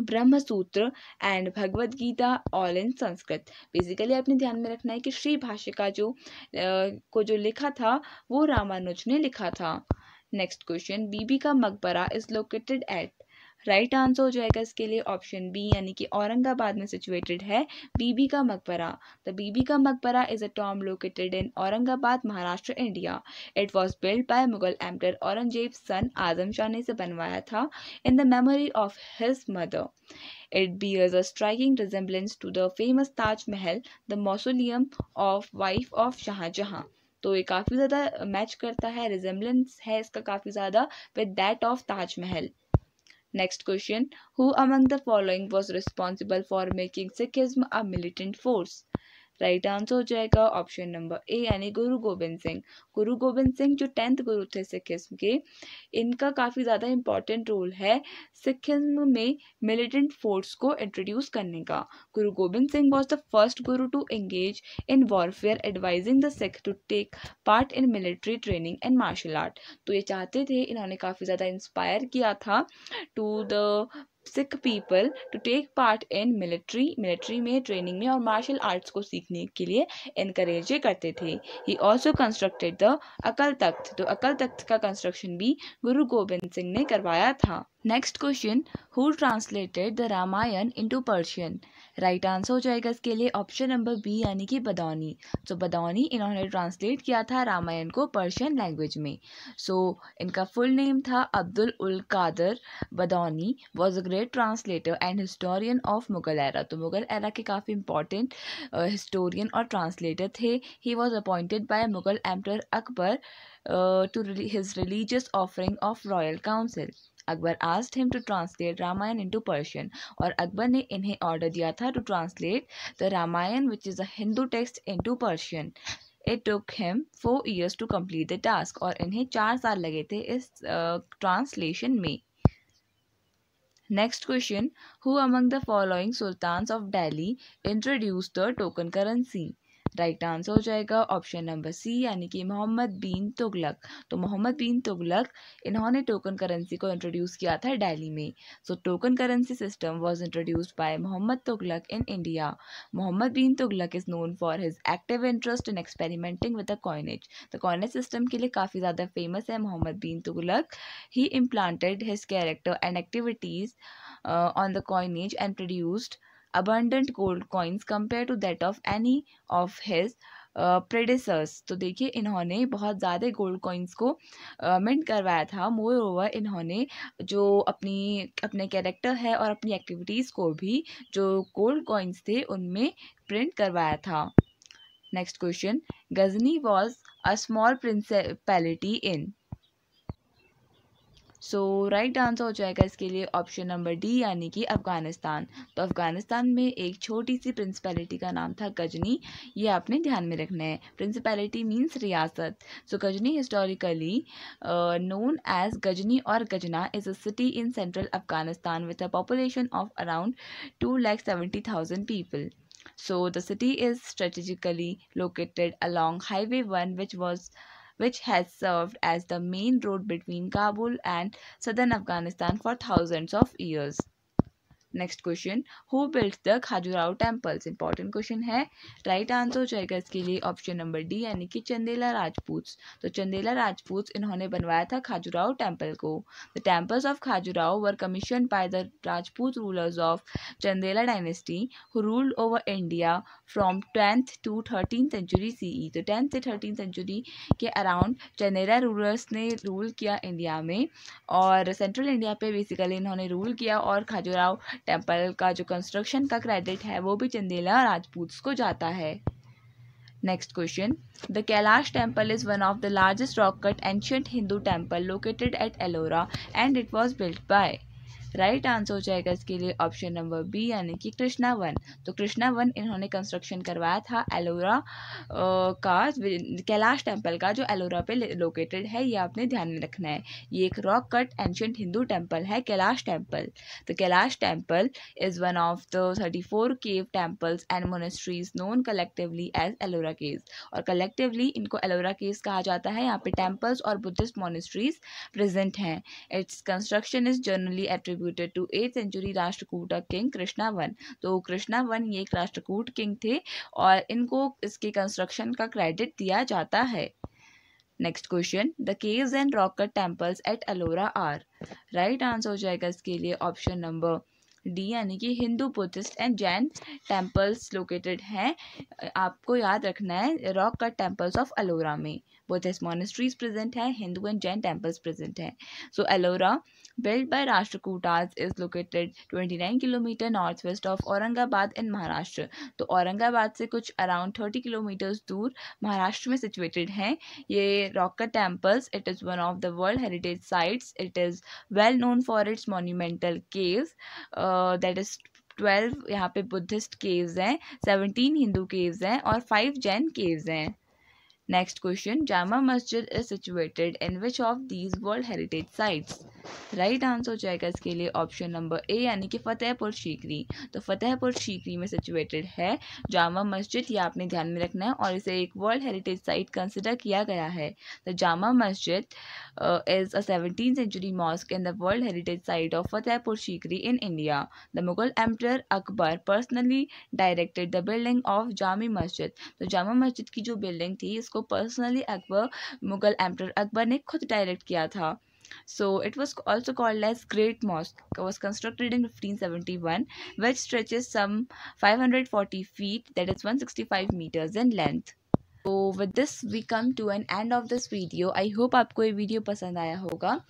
Brahma Sutra and Bhagavad Gita all in Sanskrit basically आपने ध्यान में रखना है कि श्री भाषिका जो आ, को जो लिखा था वो रामानुज ने लिखा था next question Bibi ka Maqbara is located at right answer हो जाएगा इसके लिए ऑप्शन बी यानी कि औरंगाबाद में सिचुएटेड है बीबी का मकबरा the Bibi ka Maqbara is a tomb located in Aurangabad Maharashtra India it was build by Mughal emperor Aurangzeb son Azam Shah ने इसे बनवाया था in the memory of his mother it be as a striking to to the famous Taj Mahal the mausoleum of wife of Shah Jahan तो ये काफ़ी ज़्यादा match करता है रिजेंबलेंस है इसका काफ़ी ज़्यादा with that of Taj Mahal Next question Who among the following was responsible for making Sikhism a militant force? Right answer हो जाएगा ऑप्शन नंबर ए यानी गुरु गोविंद सिंह गुरु गोविंद सिंह जो टेंथ गुरु थे सिखिज्म के इनका काफ़ी ज़्यादा इंपॉर्टेंट रोल है सिखिज्म में मिलिटेंट फोर्स को इंट्रोड्यूस करने का Guru Gobind Singh was the first Guru to engage in warfare advising the Sikh to take part in military training and martial art तो ये चाहते थे इन्होंने काफ़ी ज़्यादा इंस्पायर किया था to the Sikh people to take part in military military में ट्रेनिंग में और मार्शल आर्ट्स को सीखने के लिए इनक्रेज करते थे ही ऑल्सो कंस्ट्रक्टेड द अकल तख्त तो अकल तख्त का कंस्ट्रक्शन भी गुरु गोविंद सिंह ने करवाया था next question who translated the Ramayana into Persian right answer हो जाएगा इसके लिए ऑप्शन नंबर बी यानी कि बदौनी सो so, बदौनी इन्होंने ट्रांसलेट किया था रामायण को पर्शियन लैंग्वेज में सो so, इनका फुल नेम था Abdul ul Qadir Badauni was a great translator and historian of Mughal era तो मुगल एरा के काफ़ी इंपॉर्टेंट हिस्टोरियन और ट्रांसलेटर थे he was appointed by Mughal emperor Akbar to his religious offering of royal council Akbar asked him to translate Ramayan into Persian और अकबर ने इन्हें order दिया था to translate the Ramayana which is a Hindu text into Persian it took him four years to complete the task और इन्हें चार साल लगे थे इस ट्रांसलेशन uh, में Next question Who among the following sultans of Delhi introduced the token currency? Right answer हो जाएगा ऑप्शन नंबर सी यानी कि मोहम्मद बिन तुगलक तो मोहम्मद बिन तुगलक इन्होंने टोकन करेंसी को इंट्रोड्यूस किया था डेली में so token currency system was introduced by Muhammad Tughlaq in India Muhammad bin Tughlaq is known for his active interest in experimenting with the coinage the coinage system के लिए काफ़ी ज़्यादा फेमस है मोहम्मद बिन तुगलक ही implanted his character and activities on the coinage and produced abundant gold coins compare to that of any of his predecessors तो देखिए इन्होंने बहुत ज़्यादा गोल्ड कॉइन्स को मिंट uh, करवाया था मोर ओवर इन्होंने जो अपनी अपने कैरेक्टर है और अपनी एक्टिविटीज़ को भी जो गोल्ड कॉइन्स थे उनमें प्रिंट करवाया था next question Ghazni was a small principality in so right answer हो जाएगा इसके लिए ऑप्शन नंबर डी यानी कि अफ़गानिस्तान तो अफ़गानिस्तान में एक छोटी सी प्रिंसिपैलिटी का नाम था गजनी ये आपने ध्यान में रखना है प्रिंसिपैलिटी मीन्स रियासत so Ghazni historically known as Ghazni और Ghazna is a city in central Afghanistan with a population of around two lakh seventy thousand people so the city is strategically located along highway one which was which has served as the main road between Kabul and southern Afghanistan for thousands of years. Next question who build the Khajuraho temples important question है right answer हो जाएगा इसके लिए option number D यानी कि चंदेला राजपूत तो चंदेला राजपूत इन्होंने बनवाया था खाजुराव टेम्पल को the temples of Khajuraho were commission by the Rajput rulers of Chandela dynasty who ruled over India from tenth to thirteen century CE तो टेंथ से थर्टीन सेंचुरी के अराउंड चंदेला रूलर्स ने रूल किया इंडिया में और सेंट्रल इंडिया पे बेसिकली इन्होंने रूल किया और खाजुराव टेम्पल का जो कंस्ट्रक्शन का क्रेडिट है वो भी चंदेला राजपूत को जाता है next question the Kailash temple is one of the largest rock cut ancient Hindu temple located at Ellora and it was built by right answer हो जाएगा इसके लिए ऑप्शन नंबर बी यानी कि कृष्णा वन तो कृष्णा वन इन्होंने कंस्ट्रक्शन करवाया था एलोरा का कैलाश टेम्पल का जो एलोरा पे लोकेटेड है ये आपने ध्यान में रखना है ये एक rock cut ancient Hindu temple है कैलाश टेम्पल तो Kailash temple is one of the thirty four cave temples and monasteries known collectively as Ellora cave और कलेक्टिवली इनको एलोरा केव्स कहा जाता है यहाँ पे टेम्पल्स और बुद्धिस्ट मोनेस्ट्रीज प्रेजेंट हैं its construction is generally attribute contributed to 8th century Rashtrakuta king Krishna one तो कृष्णा वन ये एक राष्ट्रकूट किंग थे और इनको इसके कंस्ट्रक्शन का क्रेडिट दिया जाता है next question the caves and rocker temples at Ellora are right answer हो जाएगा इसके लिए ऑप्शन नंबर डी यानी कि Hindu Buddhist and Jain temples located हैं आपको याद रखना है rock cut temples of Ellora में बुद्धिस्ट मोनिस्ट्रीज प्रेजेंट हैं Hindu and Jain temples present हैं so Ellora build by Rashtrakutas is located twenty nine kilometre north west of Aurangabad in Maharashtra तो औरंगाबाद से कुछ अराउंड थर्टी किलोमीटर्स दूर महाराष्ट्र में सिचुएटेड हैं ये rocker temples it is one of the world heritage sites it is well known for its monumental cave that is twelve यहाँ पे Buddhist caves हैं सेवनटीन हिंदू केव्स हैं और फाइव जैन केव्स हैं next question Jama Masjid is situated in which of these world heritage sites right answer हो जाएगा इसके लिए ऑप्शन नंबर ए यानी कि फतेहपुर शीकरी तो फतेहपुर शीकरी में सिचुएटेड है जामा मस्जिद ये आपने ध्यान में रखना है और इसे एक वर्ल्ड हेरिटेज साइट कंसिडर किया गया है द तो Jama Masjid is a seventeen century mosque in the world heritage site of Fatehpur Sikri in India the Mughal emperor Akbar personally directed the building of Jami Masjid तो जामा मस्जिद की जो बिल्डिंग थी इसको पर्सनली अकबर मुगल एम्पर अकबर ने खुद डायरेक्ट किया था as great mosque was constructed in fifteen seventy one which stretch some five hundred forty feet that is one sixty five metres in length तो with this we come to an end of this video I hope आपको ये video पसंद आया होगा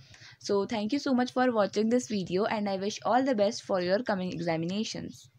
so thank you so much for watching this video and I wish all the best for your coming examinations